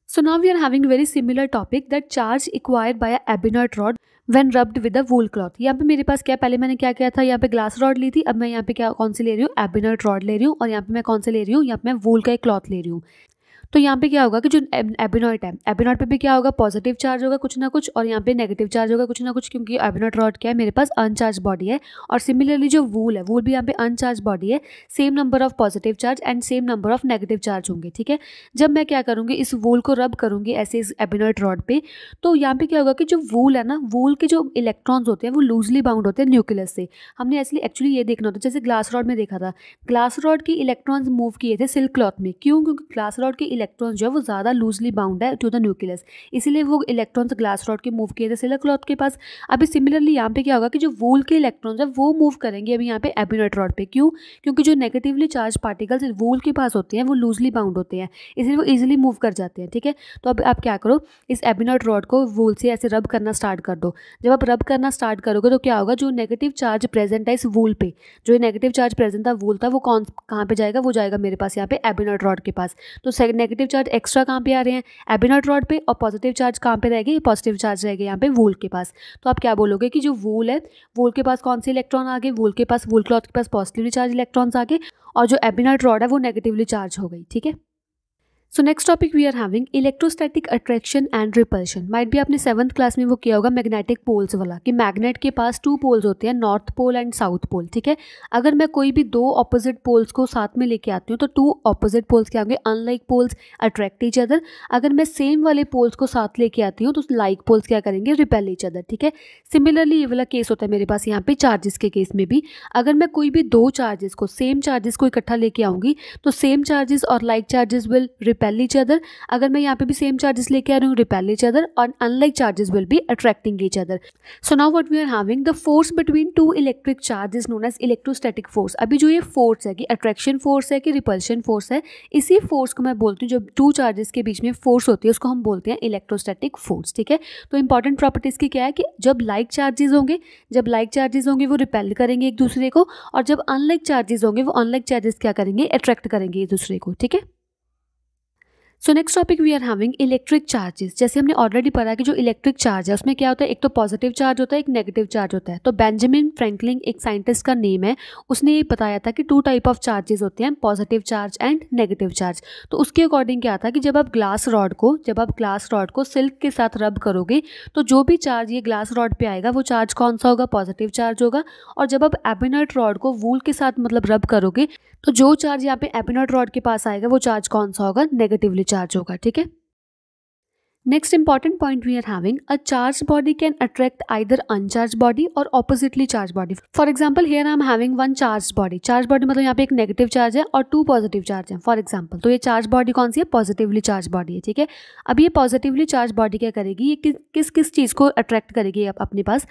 Speaker 1: So now we are having very similar topic that charge acquired by a Abinet rod when rubbed with a wool cloth. यहाँ पे मेरे पास क्या पहले मैंने क्या किया था यहाँ पे ग्लास रॉड ली थी अब मैं यहाँ पे क्या कौन सी ले रही हूँ एबिनट रॉड ले रही हूँ और यहाँ पे मैं कौन सा ले रही हूँ यहाँ पे मैं वूल का एक क्लॉथ ले रही हूँ तो यहाँ पे क्या होगा कि जो एबिनॉइट है एबिनॉइट पे भी क्या होगा पॉजिटिव चार्ज होगा कुछ ना कुछ और यहाँ पे नेगेटिव चार्ज होगा कुछ ना कुछ क्योंकि एबिनॉट रॉड क्या है मेरे पास अनचार्ज बॉडी है और सिमिलरली जो वूल है वूल भी यहाँ पे अनचार्ज बॉडी है same number of positive charge and same number of negative charge होंगे ठीक है जब मैं क्या करूँगी इस वूल को रब करूँगी ऐसे इस एबिनॉइट रॉड पर तो यहाँ पर क्या होगा कि जो वूल है ना वूल के जो इलेक्ट्रॉन्स होते हैं वो लूजली बाउंड होते हैं न्यूक्लियस से हमने ऐसे एक्चुअली ये देखना होता है जैसे ग्लास रॉड में देखा था ग्लास रॉड के इलेक्ट्रॉन्स मूव किए थे सिल्क क्लॉथ में क्यों क्योंकि ग्लास रॉड के इलेक्ट्रॉन्स जो है वो ज़्यादा लूजली बाउंड है टू द न्यूक्लियस इसीलिए वो इलेक्ट्रॉन्स ग्लास रॉड के मूव किए थे सिलर क्लॉथ के पास अभी सिमिलरली यहाँ पे क्या होगा कि जो वूल के इलेक्ट्रॉन्स है वो मूव करेंगे अभी यहाँ पे एबिनट रॉड पे क्यों क्योंकि जो नेगेटिवली चार्ज पार्टिकल्स वूल के पास होते हैं वो लूजली बाउंड होते हैं इसलिए वो ईजिली मूव कर जाते हैं ठीक है तो अब आप क्या करो इस एबिनट रॉड को वूल से ऐसे रब करना स्टार्ट कर दो जब आप रब करना स्टार्ट करोगे तो क्या होगा जो नेगेटिव चार्ज प्रेजेंट है इस वूल पे जो नेगेटिव चार्ज प्रेजेंट था वूल था वो कौन कहाँ पर जाएगा वो जाएगा मेरे पास यहाँ पे एबिनट रॉड के पास तो नेगेटिव चार्ज एक्स्ट्रा कहाँ पे आ रहे हैं एबिनाट रॉड पे और पॉजिटिव चार्ज कहाँ पे रहेगी पॉजिटिव चार्ज रहेगा यहाँ पे वूल के पास तो आप क्या बोलोगे कि जो वूल है वूल के पास कौन से इलेक्ट्रॉन आ गए वूल के पास वूल क्लॉथ के पास पॉजिटिवली चार्ज इलेक्ट्रॉन्स आ गए और जो एबिनाट रॉड है वो नेगेटिवली चार्ज हो गई ठीक है so next topic we are having electrostatic attraction and repulsion might भी आपने सेवन्थ क्लास में वो किया होगा मैग्नेटिक पोल्स वाला कि मैग्नेट के पास टू पोल्स होते हैं north pole and south pole ठीक है अगर मैं कोई भी दो ऑपोजिट पोल्स को साथ में लेके आती हूँ तो टू ऑपोजिट पोल्स क्या होंगे unlike poles attract each other अगर मैं सेम वाले पोल्स को साथ लेके आती हूँ तो लाइक पोल्स क्या करेंगे रिपेल इच अदर ठीक है सिमिलरली ये वाला केस होता है मेरे पास यहाँ पे चार्जेस के केस में भी अगर मैं कोई भी दो चार्जेस को सेम चार्जेस को इकट्ठा लेके आऊँगी तो सेम चार्जेस और like charges will repel repelling each other अगर मैं यहाँ पे भी सेम चार्जेस लेके आ रही हूँ रिपेलिंग चादर और unlike charges will be attracting ये other so now what we are having the force between two electric charges known as electrostatic force अभी जो ये फोर्स है कि अट्रैक्शन फोर्स है कि रिपल्शन फोर्स है इसी फोर्स को मैं बोलती हूँ जो टू चार्जेस के बीच में फोर्स होती है उसको हम बोलते हैं इलेक्ट्रोस्टेटिक फोर्स ठीक है तो इंपॉर्टेंट प्रॉपर्टीज की क्या है कि जब लाइक चार्जेस होंगे जब लाइक चार्जेस होंगे वो रिपेल करेंगे एक दूसरे को और जब अनलाइक चार्जेस होंगे वो अनलाइक चार्जेस क्या करेंगे अट्रैक्ट करेंगे एक दूसरे को ठीक है so next topic we are having electric charges जैसे हमने ऑलरेडी पढ़ा कि जो इलेक्ट्रिक चार्ज है उसमें क्या होता है एक तो पॉजिटिव चार्ज होता है एक नेगेटिव चार्ज होता है तो बेंजामिन फ्रैंकलिन एक साइंटिस्ट का नेम है उसने ये बताया था कि टू टाइप ऑफ चार्जेस होते हैं positive charge and negative charge तो उसके अकॉर्डिंग क्या था कि जब आप ग्लास रॉड को जब आप ग्लास रॉड को सिल्क के साथ रब करोगे तो जो भी चार्ज ये ग्लास रॉड पर आएगा वो चार्ज कौन सा होगा पॉजिटिव चार्ज होगा और जब आप एबिनट रॉड को वूल के साथ मतलब रब करोगे तो जो चार्ज यहाँ पे एबिनट रॉड के पास आएगा वो चार्ज कौन सा होगा नेगेटिवली चार्ज होगा ठीक है next important point we are having a charge body can attract either uncharge body और oppositely charge body for example here I am having one charge body charge body मतलब यहाँ पे एक नेगेटिव चार्ज है और टू पॉजिटिव चार्ज है फॉर एग्जाम्पल तो ये चार्ज बॉडी कौन सी है पॉजिटिवली चार्ज बॉडी है ठीक है अब ये पॉजिटिवली चार्ज बॉडी क्या करेगी ये कि, किस किस चीज़ को अट्रैक्ट करेगी अब अपने पास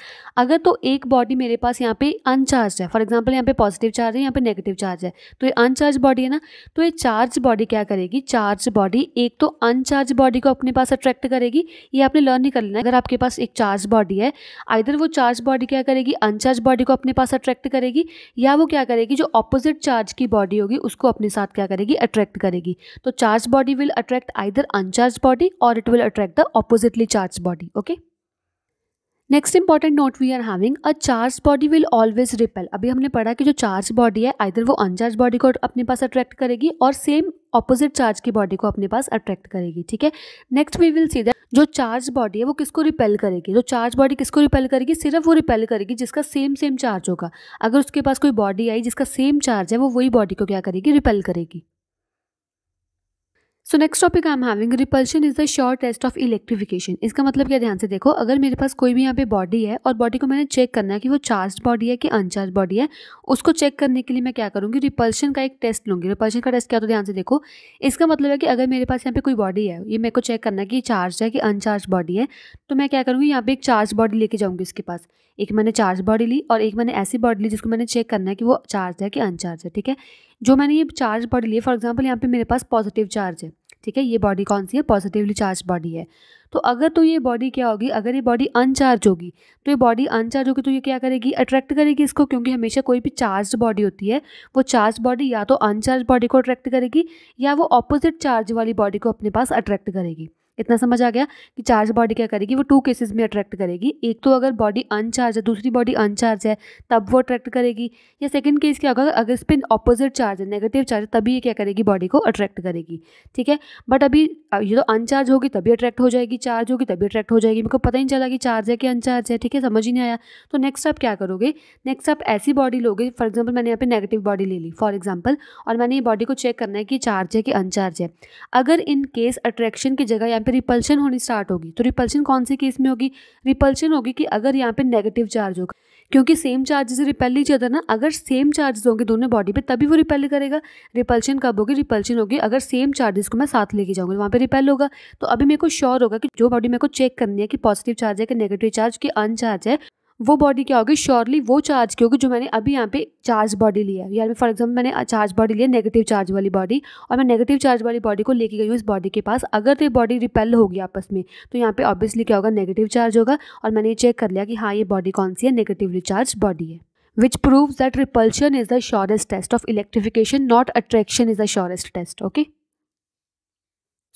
Speaker 1: अगर तो एक बॉडी मेरे पास यहाँ पे अनचार्ज है फॉर एग्जाम्पल यहाँ पे पॉजिटिव चार्ज है यहाँ पे नेगेटिव चार्ज है तो ये अनचार्ज बॉडी है ना तो ये चार्ज बॉडी क्या करेगी चार्ज बॉडी एक तो अनचार्ज बॉडी को अपने पास अट्रैक्ट एक्ट करेगी ये आपने लर्न नहीं कर लेना अगर आपके पास एक चार्ज बॉडी है आइधर वो चार्ज बॉडी क्या करेगी अनचार्ज बॉडी को अपने पास अट्रैक्ट करेगी या वो क्या करेगी जो ऑपोजिट चार्ज की बॉडी होगी उसको अपने साथ क्या करेगी अट्रैक्ट करेगी तो charge body will attract either uncharge body और it will attract the oppositely charge body okay next important note we are having a charge body will always repel अभी हमने पढ़ा कि जो चार्ज बॉडी है आइधर वो अनचार्ज बॉडी को अपने पास अट्रैक्ट करेगी और सेम ऑपोजिट चार्ज की बॉडी को अपने पास अट्रैक्ट करेगी ठीक है next we will see that जो चार्ज बॉडी है वो किसको रिपेल करेगी जो चार्ज बॉडी किसको रिपेल करेगी सिर्फ वो रिपेल करेगी जिसका सेम सेम चार्ज होगा अगर उसके पास कोई बॉडी आई जिसका सेम चार्ज है वो वही बॉडी को क्या करेगी रिपेल करेगी so next topic I am having repulsion is the short test of electrification इसका मतलब क्या ध्यान से देखो अगर मेरे पास कोई भी यहाँ पे बॉडी है और बॉडी को मैंने चेक करना है कि वो चार्ज बॉडी है कि अनचार्ज बॉडी है उसको चेक करने के लिए मैं क्या करूँगी रिपल्शन का एक टेस्ट लूँगी रिपल्शन का टेस्ट क्या तो ध्यान से देखो इसका मतलब है कि अगर मेरे पास यहाँ पे कोई बॉडी है ये मेरे को चेक करना है कि चार्ज है कि अनचार्ज बॉडी है तो मैं क्या करूँगी यहाँ पे एक चार्ज बॉडी लेके जाऊँगी इसके पास एक मैंने चार्ज बॉडी ली और एक मैंने ऐसी बॉडी ली जिसको मैंने चेक करना है कि वो चार्ज है कि अनचार्ज है ठीक है जो मैंने ये चार्ज बॉडी लिए फॉर एग्जाम्पल यहाँ पर मेरे पास पॉजिटिव चार्ज है ठीक है ये बॉडी कौन सी है पॉजिटिवली चार्ज बॉडी है तो अगर तो ये बॉडी क्या होगी अगर ये बॉडी अनचार्ज होगी तो ये बॉडी अनचार्ज होगी तो ये क्या करेगी अट्रैक्ट करेगी इसको क्योंकि हमेशा कोई भी चार्ज बॉडी होती है वो चार्ज बॉडी या तो अनचार्ज बॉडी को अट्रैक्ट करेगी या वो ऑपोजिट चार्ज वाली बॉडी को अपने पास अट्रैक्ट करेगी इतना समझ आ गया कि चार्ज बॉडी क्या करेगी वो टू केसेस में अट्रैक्ट करेगी एक तो अगर बॉडी अनचार्ज है दूसरी बॉडी अनचार्ज है तब वो अट्रैक्ट करेगी या सेकंड केस क्या होगा अगर इस पर ऑपोजिट चार्ज है नेगेटिव चार्ज तभी ये क्या करेगी बॉडी को अट्रैक्ट करेगी ठीक है बट अभी ये तो अनचार्ज होगी तभी अट्रैक्ट हो जाएगी चार्ज होगी तभी अट्रैक्ट हो जाएगी मेरे पता ही नहीं चला कि चार्ज है कि अनचार्ज है ठीक है समझ ही नहीं आया तो नेक्स्ट आप क्या करोगे नेक्स्ट आप ऐसी बॉडी लोगे फॉर एग्जाम्पल मैंने यहाँ पर नेगेटिव बॉडी ले ली फॉर एग्जाम्पल और मैंने ये बॉडी को चेक करना है कि चार्ज है कि अनचार्ज है अगर इन केस अट्रैक्शन की जगह यहाँ पे रिपल्शन होनी स्टार्ट होगी तो रिपल्शन कौन से केस में होगी रिपल्शन होगी कि अगर यहाँ पे नेगेटिव चार्ज होगा क्योंकि सेम चार्ज से रिपेल ही जाता ना अगर सेम चार्जेस होंगे दोनों बॉडी पे तभी वो रिपेल करेगा रिपल्शन कब होगी रिपल्शन होगी अगर सेम चार्जेस को मैं साथ लेके जाऊंगी वहाँ पे रिपेल होगा तो अभी मेरे को श्योर होगा कि जो बॉडी मेरे को चेक करनी है कि पॉजिटिव चार्ज है कि नेगेटिव चार्ज कि अनचार्ज है वो बॉडी क्या होगी श्योरली वो चार्ज की होगी जो मैंने अभी यहाँ पे चार्ज बॉडी लिया यानी फॉर एग्जाम्पल मैंने चार्ज बॉडी लिया नेगेटिव चार्ज वाली बॉडी और मैं नेगेटिव चार्ज वाली बॉडी को लेके गई हूँ इस बॉडी के पास अगर तो ये बॉडी रिपेल होगी आपस में तो यहाँ पे ऑब्वियसली क्या होगा नेगेटिव चार्ज होगा और मैंने ये चेक कर लिया कि हाँ ये बॉडी कौन सी है नेगेटिवली चार्ज बॉडी है which prove that repulsion is the surest test of electrification not attraction is the surest test okay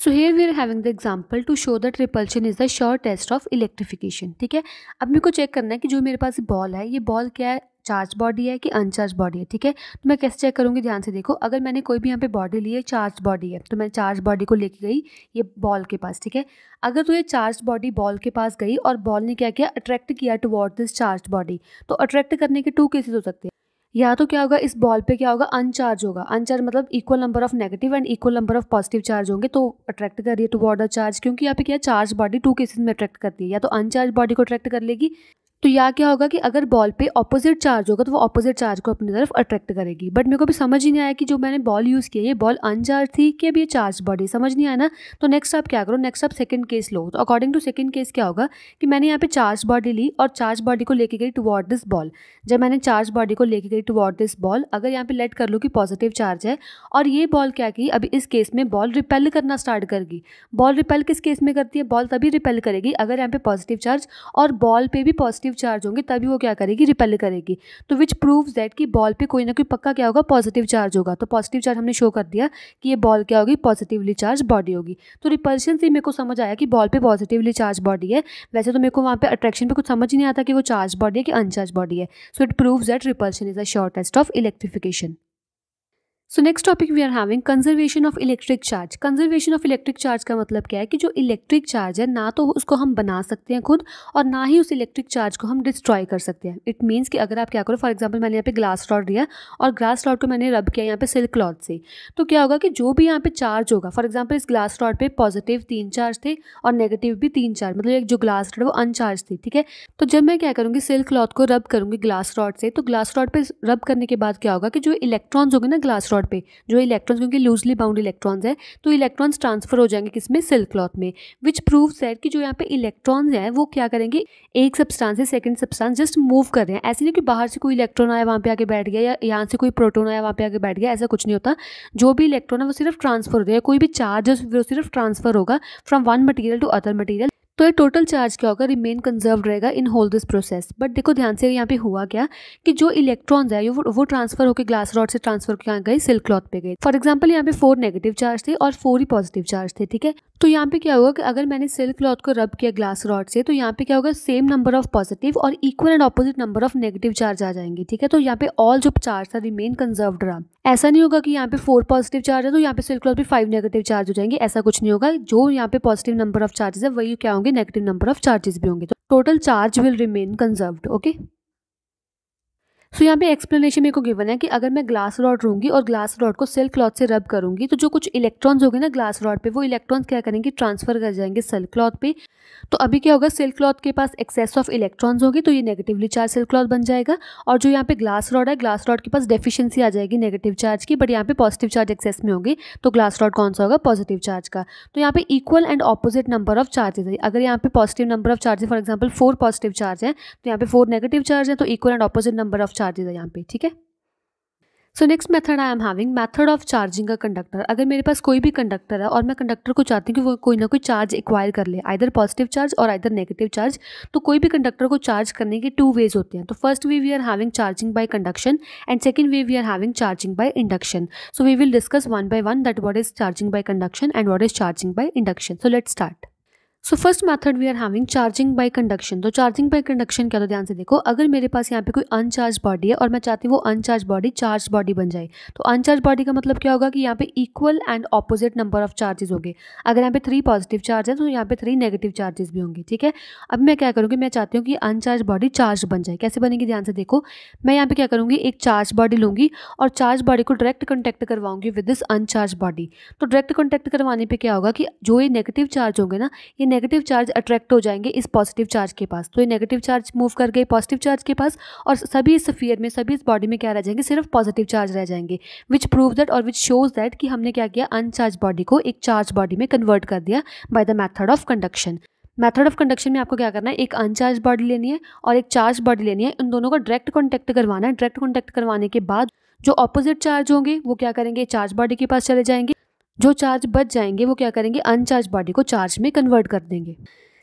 Speaker 1: so here we are having the example to show that repulsion is the short test of electrification ठीक है अब मेरे को चेक करना है कि जो मेरे पास बॉल है ये बॉल क्या है चार्ज बॉडी है कि अनचार्ज बॉडी है ठीक है तो मैं कैसे चेक करूँगी ध्यान से देखो अगर मैंने कोई भी यहाँ पे बॉडी ली है चार्ज बॉडी है तो मैं चार्ज बॉडी को लेके गई ये बॉल के पास ठीक है अगर तो ये चार्ज बॉडी बॉल के पास गई और बॉल ने क्या किया अट्रैक्ट किया टुवर्ड दिस चार्ज बॉडी तो अट्रैक्ट करने के टू केसेस हो सकते हैं या तो क्या होगा इस बॉल पे क्या होगा अनचार्ज होगा अनचार्ज मतलब equal number of negative and equal number of positive charge होंगे तो अट्रैक्ट कर रही है टू बॉर्डर चार्ज क्योंकि यहाँ पे क्या चार्ज बॉडी टू केसेस में अट्रैक्ट करती है या तो अनचार्ज बॉडी को अट्रैक्ट कर लेगी तो यहाँ क्या होगा कि अगर बॉल पे ऑपोजिट चार्ज होगा तो वो ऑपोजिट चार्ज को अपनी तरफ अट्रैक्ट करेगी बट मेरे को भी समझ ही नहीं आया कि जो मैंने बॉल यूज़ किया ये बॉल अनचार्ज थी कि अब ये चार्ज बॉडी समझ नहीं आया ना तो नेक्स्ट आप क्या करो नेक्स्ट आप सेकंड केस लो तो अकॉर्डिंग टू सेकंड केस क्या होगा कि मैंने यहाँ पे चार्ज बॉडी ली और चार्ज बॉडी को लेके गई टुवार्ड दिस बॉल जब मैंने चार्ज बॉडी को लेके गई टुवार्ड दिस बॉल अगर यहाँ पे लेट कर लो कि पॉजिटिव चार्ज है और ये बॉल क्या की अभी इस केस में बॉल रिपेल करना स्टार्ट करेगी बॉल रिपेल किस केस में करती है बॉल तभी रिपेल करेगी अगर यहाँ पे पॉजिटिव चार्ज और बॉल पे भी पॉजिटिव नेगेटिव चार्ज होंगे तभी वो क्या करेगी रिपेल करेगी तो विच प्रूव दैट कि बॉल पे कोई ना कोई पक्का क्या होगा पॉजिटिव चार्ज होगा तो पॉजिटिव चार्ज हमने शो कर दिया कि ये बॉल क्या होगी पॉजिटिवली चार्ज बॉडी होगी तो रिपल्शन से मेरे को समझ आया कि बॉल पे पॉजिटिवली चार्ज बॉडी है वैसे तो मेरे को वहाँ पर अट्रैक्शन पर कुछ समझ ही नहीं आता कि वो चार्ज बॉडी है कि अनचार्ज बॉडी है so it prove that repulsion is a shortest of electrification so next topic we are having conservation of electric charge conservation of electric charge का मतलब क्या है कि जो इलेक्ट्रिक चार्ज है ना तो उसको हम बना सकते हैं खुद और ना ही उस इलेक्ट्रिक चार्ज को हम डिस्ट्रॉय कर सकते हैं इट मीन्स कि अगर आप क्या करो फॉर एग्जाम्पल मैंने यहाँ पे ग्लास रॉड दिया और ग्लास रॉड को मैंने रब किया यहाँ पे सिल्क क्लॉथ से तो क्या होगा कि जो भी यहाँ पे चार्ज होगा फॉर एग्जाम्पल इस ग्लास रॉड पर पॉजिटिव तीन चार्ज थे और नेगेटिव भी तीन चार्ज मतलब एक जो ग्लास रॉड वो अनचार्ज थी ठीक है तो जब मैं क्या करूँगी सिल्क क्लॉथ को रब करूँगी ग्लास रॉड से तो ग्लास रॉड पर रब करने के बाद क्या होगा कि जो इलेक्ट्रॉन्स होंगे ना ग्लास रॉड रॉड पे जो इलेक्ट्रॉन्स क्योंकि लूजली बाउंड इलेक्ट्रॉन्स है तो इलेक्ट्रॉन्स ट्रांसफर हो जाएंगे किसमें सिल्क क्लॉथ में विच प्रूव सेट कि जो यहाँ पे इलेक्ट्रॉन्स हैं वो क्या करेंगे एक सब्सटांस से सेकेंड सब्सटांस जस्ट मूव कर रहे हैं ऐसे नहीं कि बाहर से कोई इलेक्ट्रॉन आया वहाँ पे आके बैठ गया या यहाँ से कोई प्रोटोन आया वहाँ पे आके बैठ गया ऐसा कुछ नहीं होता जो भी इलेक्ट्रॉन है वो सिर्फ ट्रांसफर हो गया कोई भी चार्ज है वो सिर्फ ट्रांसफर होगा from one material to other material तो ये टोटल चार्ज क्या होगा रिमेन कंजर्व रहेगा in whole this process but देखो ध्यान से यहाँ पे हुआ क्या कि जो इलेक्ट्रॉन्स है वो, ट्रांसफर होकर ग्लास रॉड से ट्रांसफर किया गए सिल्क क्लॉथ पे गए फॉर एग्जाम्पल यहाँ पे फोर नेगेटिव चार्ज थे और फोर ही पॉजिटिव चार्ज थे ठीक है तो यहाँ पे क्या होगा कि अगर मैंने सिल्क क्लॉथ को रब किया ग्लास रॉड से तो यहाँ पे क्या होगा सेम नंबर ऑफ पॉजिटिव और equal and opposite number of negative charge आ जाएंगे ठीक है तो यहाँ पे ऑल जो चार्ज था रिमेन कंजर्व रहा ऐसा नहीं होगा कि यहाँ पे फोर पॉजिटिव चार्ज है तो यहाँ पे सिल्क क्लॉथ पे फाइव नेगेटिव चार्ज हो जाएंगे ऐसा कुछ नहीं होगा जो यहाँ पे पॉजिटिव नंबर ऑफ चार्जेस है वही क्या होंगे नेगेटिव नंबर ऑफ चार्जेस भी होंगे तो total charge will remain conserved okay so यहाँ पे एक्सप्लेनेशन मेरे को गिवन है कि अगर मैं ग्लास रॉड रूंगी और ग्लास रॉड को सिल्क क्लॉथ से रब करूँगी तो जो कुछ इलेक्ट्रॉन्स होंगे ना ग्लास रॉड पे वो इलेक्ट्रॉन्स क्या करेंगे ट्रांसफर कर जाएंगे सिल्क क्लॉथ पे तो अभी क्या होगा सिल्क क्लॉथ के पास एक्सेस ऑफ इलेक्ट्रॉन्स होगी तो ये नेगेटिवली चार्ज सिल्क क्लॉथ बन जाएगा और जो यहाँ पे ग्लास रॉड है ग्लास रॉड के पास डेफिशिएंसी आ जाएगी नेगेटिव चार्ज की बट यहाँ पे पॉजिटिव चार्ज एक्सेस में होगी तो ग्लास रॉड कौन सा होगा पॉजिटिव चार्ज का तो यहाँ पे equal and opposite number of charges है अगर यहाँ पे positive number of charges for example four positive charge है तो यहाँ पे फोर नेगेटिव चार्ज है तो equal and opposite number of charges है यहाँ पे ठीक है so next method I am having method of charging a conductor अगर मेरे पास कोई भी कंडक्टर है और मैं कंडक्टर को चाहती हूँ कि वो कोई ना कोई चार्ज एक्वायर कर ले आइधर पॉजिटिव चार्ज और आइधर नेगेटिव चार्ज तो कोई भी कंडक्टर को चार्ज करने के टू वेज होते हैं तो first way we are having charging by conduction and second way we are having charging by induction so we will discuss one by one that what is charging by conduction and what is charging by induction so let start so first method we are having charging by conduction तो चार्जिंग बाय कंडक्शन क्या होता ध्यान से देखो अगर मेरे पास यहाँ पे कोई अनचार्ज बॉडी है और मैं चाहती हूँ वो अनचार्ज बॉडी चार्ज बॉडी बन जाए तो अनचार्ज बॉडी का मतलब क्या होगा कि यहाँ पे equal and opposite number of charges होंगे अगर यहाँ पे थ्री पॉजिटिव चार्ज है तो यहाँ पे थ्री नेगेटिव चार्जेस भी होंगे ठीक है अब मैं क्या करूँगी मैं चाहती हूँ कि अनचार्ज बॉडी चार्ज बन जाए कैसे बनेगी ध्यान से देखो मैं यहाँ पे क्या करूँगी एक चार्ज बॉडी लूँगी और चार्ज बॉडी को डायरेक्ट कॉन्टैक्ट करवाऊंगी विद दिस अनचार्ज बॉडी तो डायरेक्ट कॉन्टैक्ट करवाने पर क्या होगा कि जो ये नेगेटिव चार्ज होंगे ना ये नेगेटिव चार्ज अट्रैक्ट हो जाएंगे इस पॉजिटिव चार्ज के पास तो ये नेगेटिव चार्ज मूव कर गए पॉजिटिव चार्ज के पास और सभी इस फियर में सभी इस बॉडी में क्या रह जाएंगे सिर्फ पॉजिटिव चार्ज रह जाएंगे विच प्रूव दैट और विच शोज दैट कि हमने क्या किया अनचार्ज बॉडी को एक चार्ज बॉडी में कन्वर्ट कर दिया by the method of conduction method of conduction में आपको क्या करना है एक अनचार्ज बॉडी लेनी है और एक चार्ज बॉडी लेनी है इन दोनों का डायरेक्ट कॉन्टैक्ट करवाना है डायरेक्ट कॉन्टैक्ट करवाने के बाद जो ऑपोजिट चार्ज होंगे वो क्या करेंगे चार्ज बॉडी के पास चले जाएंगे जो चार्ज बच जाएंगे वो क्या करेंगे अनचार्ज बॉडी को चार्ज में कन्वर्ट कर देंगे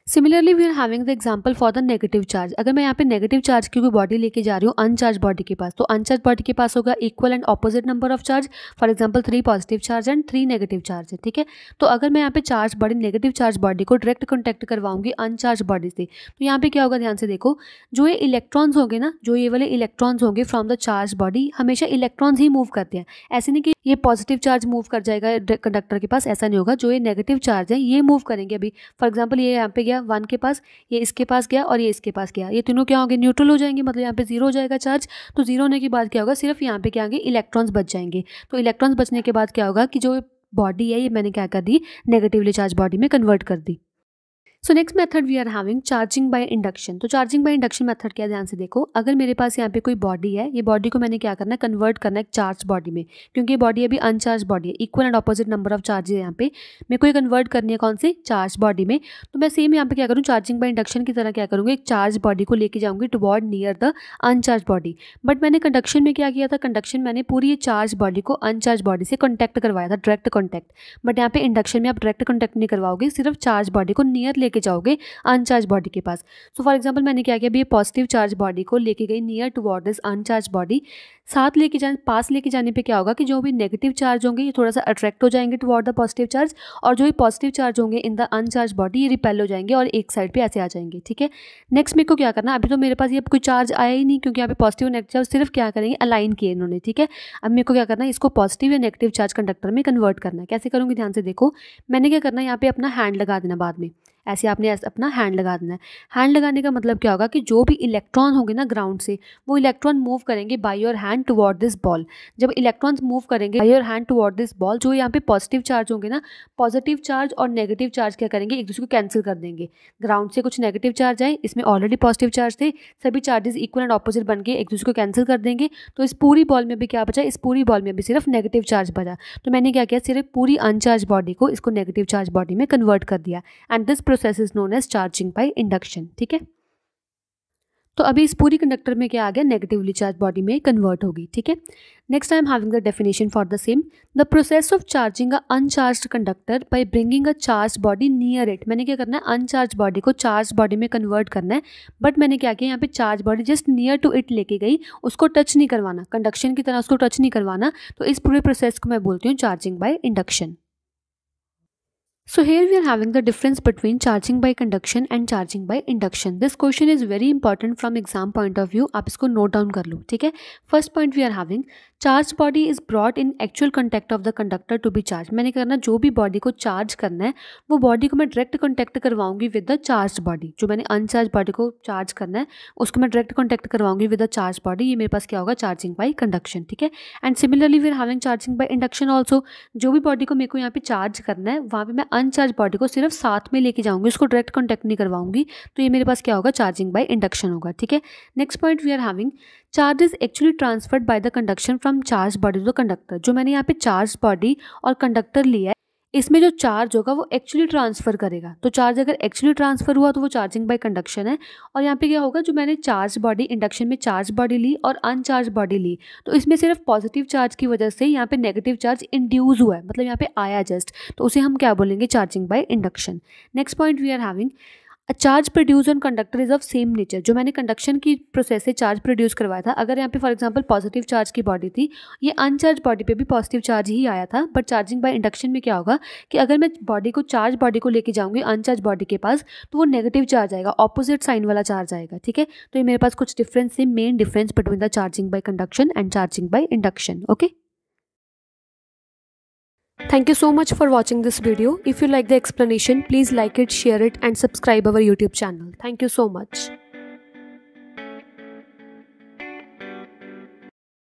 Speaker 1: similarly we are having the example for the negative charge अगर मैं यहाँ पे नेगेटिव चार्ज की कोई बॉडी लेके जा रही हूँ अनचार्ज बॉडी के पास तो अनचार्ज बॉडी के पास होगा equal and opposite number of charge for example three positive charge and three negative charge है ठीक है तो अगर मैं यहाँ पे charge body negative charge body को डायरेक्ट कॉन्टैक्ट करवाऊंगी अनचार्ज बॉडी से तो यहाँ पे क्या होगा ध्यान से देखो जो ये इलेक्ट्रॉन्स होंगे ना जो ये वाले इलेक्ट्रॉन्स होंगे फ्रॉम द चार्ज बॉडी हमेशा इलेक्ट्रॉन्स ही मूव करते हैं ऐसे नहीं कि ये पॉजिटिव चार्ज मूव कर जाएगा कंडक्टर के पास ऐसा नहीं होगा जो ये नेगेटिव चार्ज है ये मूव करेंगे अभी फॉर एग्जाम्पल ये यहाँ पे गया गया वन के पास ये इसके पास गया और ये इसके पास गया ये तीनों क्या होंगे न्यूट्रल हो जाएंगे मतलब यहाँ पे जीरो हो जाएगा चार्ज तो जीरो होने के बाद क्या होगा सिर्फ यहाँ पे क्या होंगे इलेक्ट्रॉन्स बच जाएंगे तो इलेक्ट्रॉन्स बचने के बाद क्या होगा कि जो बॉडी है ये मैंने क्या कर दी नेगेटिवली चार्ज बॉडी में कन्वर्ट कर दी so next method we are having charging by induction तो चार्जिंग बाय इंडक्शन मेथड क्या ध्यान से देखो अगर मेरे पास यहाँ पे कोई बॉडी है ये बॉडी को मैंने क्या करना है कन्वर्ट करना है एक चार्ज बॉडी में क्योंकि ये बॉडी अभी अनचार्ज बॉडी है equal and opposite number of charge है यहाँ पे मेरे को ये कन्वर्ट करनी है कौन सी चार्ज बॉडी में तो मैं सेम यहाँ पे क्या करूँ चार्जिंग बाय इंडक्शन की तरह क्या करूँगी एक चार्ज बॉडी को लेकर जाऊँगी toward near the uncharge body but मैंने कंडक्शन में क्या किया था कंडक्शन मैंने पूरी ये चार्ज बॉडी को अनचार्ज बॉडी से कॉन्टैक्ट करवाया था डायरेक्ट कॉन्टैक्ट बट यहाँ पे इंडक्शन में आप डायरेक्ट कॉन्टैक्ट नहीं करवाओगे सिर्फ चार्ज बॉडी को नियर लेकर लेके जाओगे अनचार्ज बॉडी के पास सो फॉर एग्जाम्पल मैंने क्या किया अभी पॉजिटिव चार्ज बॉडी को लेके गई near toward this uncharge body साथ लेके जाने पास लेके जाने पे क्या होगा कि जो भी नेगेटिव चार्ज होंगे ये थोड़ा सा अट्रैक्ट हो जाएंगे टुवर्ड द पॉजिटिव चार्ज और जो भी पॉजिटिव चार्ज होंगे इन द अनचार्ज बॉडी ये रिपेल हो जाएंगे और एक साइड पे ऐसे आ जाएंगे ठीक है नेक्स्ट मेरे को क्या करना अभी तो मेरे पास ये कोई चार्ज आया ही नहीं क्योंकि यहाँ पे पॉजिटिव नेगेटिव सिर्फ क्या करेंगे अलाइन किए इन्होंने ठीक है अब मेरे को क्या करना है इसको पॉजिटिव या नेगेटिव चार्ज कंडक्टर में कन्वर्ट करना है कैसे करूँगी ध्यान से देखो मैंने क्या करना है यहाँ पे अपना हैंड लगा देना बाद में ऐसे आपने अपना हैंड लगा देना है हैंड लगाने का मतलब क्या होगा कि जो भी इलेक्ट्रॉन होंगे ना ग्राउंड से वो इलेक्ट्रॉन मूव करेंगे by your hand toward this ball जब इलेक्ट्रॉन्स मूव करेंगे by your hand toward this ball जो यहाँ पे पॉजिटिव चार्ज होंगे ना पॉजिटिव चार्ज और नेगेटिव चार्ज क्या करेंगे एक दूसरे को कैंसिल कर देंगे ग्राउंड से कुछ नेगेटिव चार्ज आए इसमें ऑलरेडी पॉजिटिव चार्ज थे सभी चार्जेस इक्वल एंड ऑपोजिट बन के एक दूसरे को कैंसिल कर देंगे तो इस पूरी बॉल में भी क्या बचा इस पूरी बॉल में भी सिर्फ नेगेटिव चार्ज बचा तो मैंने क्या किया सिर्फ पूरी अनचार्ज बॉडी को इसको नेगेटिव चार्ज बॉडी में कन्वर्ट कर दिया and this process is known as charging by induction ठीक है तो अभी इस पूरी कंडक्टर में क्या आ गया नेगेटिवली चार्ज बॉडी में कन्वर्ट होगी ठीक है next I am having the definition for the same the process of charging a uncharged conductor by bringing a charge body near it मैंने क्या करना है अनचार्ज बॉडी को चार्ज बॉडी में कन्वर्ट करना है बट मैंने क्या किया यहाँ पे charge body just near to it लेके गई उसको टच नहीं करवाना कंडक्शन की तरह उसको टच नहीं करवाना तो इस पूरे प्रोसेस को मैं बोलती हूँ charging by induction So here we are having the difference between charging by conduction and charging by induction. This question is very important from exam point of view. आप इसको note down कर लो ठीक है First point we are having charge body is brought in actual contact of the conductor to be charged मैंने करना जो भी बॉडी को चार्ज करना है वो बॉडी को मैं डायरेक्ट कॉन्टैक्ट करवाऊंगी विद द चार्ज बॉडी जो मैंने अनचार्ज बॉडी को चार्ज करना है उसको मैं डायरेक्ट कॉन्टैक्ट करवाऊंगी विद द चार्ज बॉडी ये मेरे पास क्या होगा चार्जिंग बाई कंडक्शन ठीक है and similarly we're having charging by induction also जो भी बॉडी को मेरे को यहाँ पे चार्ज करना है वहाँ पर मैं अनचार्ज बॉडी को सिर्फ साथ में लेके जाऊँगी उसको डायरेक्ट कॉन्टैक्ट नहीं करवाऊंगी तो ये मेरे पास क्या होगा चार्जिंग बाई इंडक्शन होगा ठीक है next point we are having charge is actually transferred by the conduction from charge body to the conductor जो मैंने यहाँ पे चार्ज बॉडी और कंडक्टर लिया है इसमें जो चार्ज होगा वो एक्चुअली ट्रांसफ़र करेगा तो चार्ज अगर एक्चुअली ट्रांसफ़र हुआ तो वो चार्जिंग बाय कंडक्शन है और यहाँ पे क्या होगा जो मैंने चार्ज बॉडी इंडक्शन में चार्ज बॉडी ली और अनचार्ज बॉडी ली तो इसमें सिर्फ पॉजिटिव चार्ज की वजह से यहाँ पे नेगेटिव चार्ज इंड्यूज हुआ है मतलब यहाँ पे आया जस्ट तो उसे हम क्या बोलेंगे charging by induction next point we are having a charge produce on conductor is of same nature जो मैंने कंडक्शन की प्रोसेस से चार्ज प्रोड्यूस करवाया था अगर यहाँ पे फॉर एग्जांपल पॉजिटिव चार्ज की बॉडी थी ये अनचार्ज बॉडी पे भी पॉजिटिव चार्ज ही आया था बट चार्जिंग बाय इंडक्शन में क्या होगा कि अगर मैं बॉडी को चार्ज बॉडी को लेके जाऊँगी अनचार्ज बॉडी के पास तो वो नेगेटिव चार्ज आएगा ऑपोजिट साइन वाला चार्ज आएगा ठीक है तो ये मेरे पास कुछ डिफरेंस है main difference between the charging by conduction and charging by induction okay Thank you so much for watching this video. If you like the explanation, please like it, share it and subscribe our YouTube channel. Thank you so much.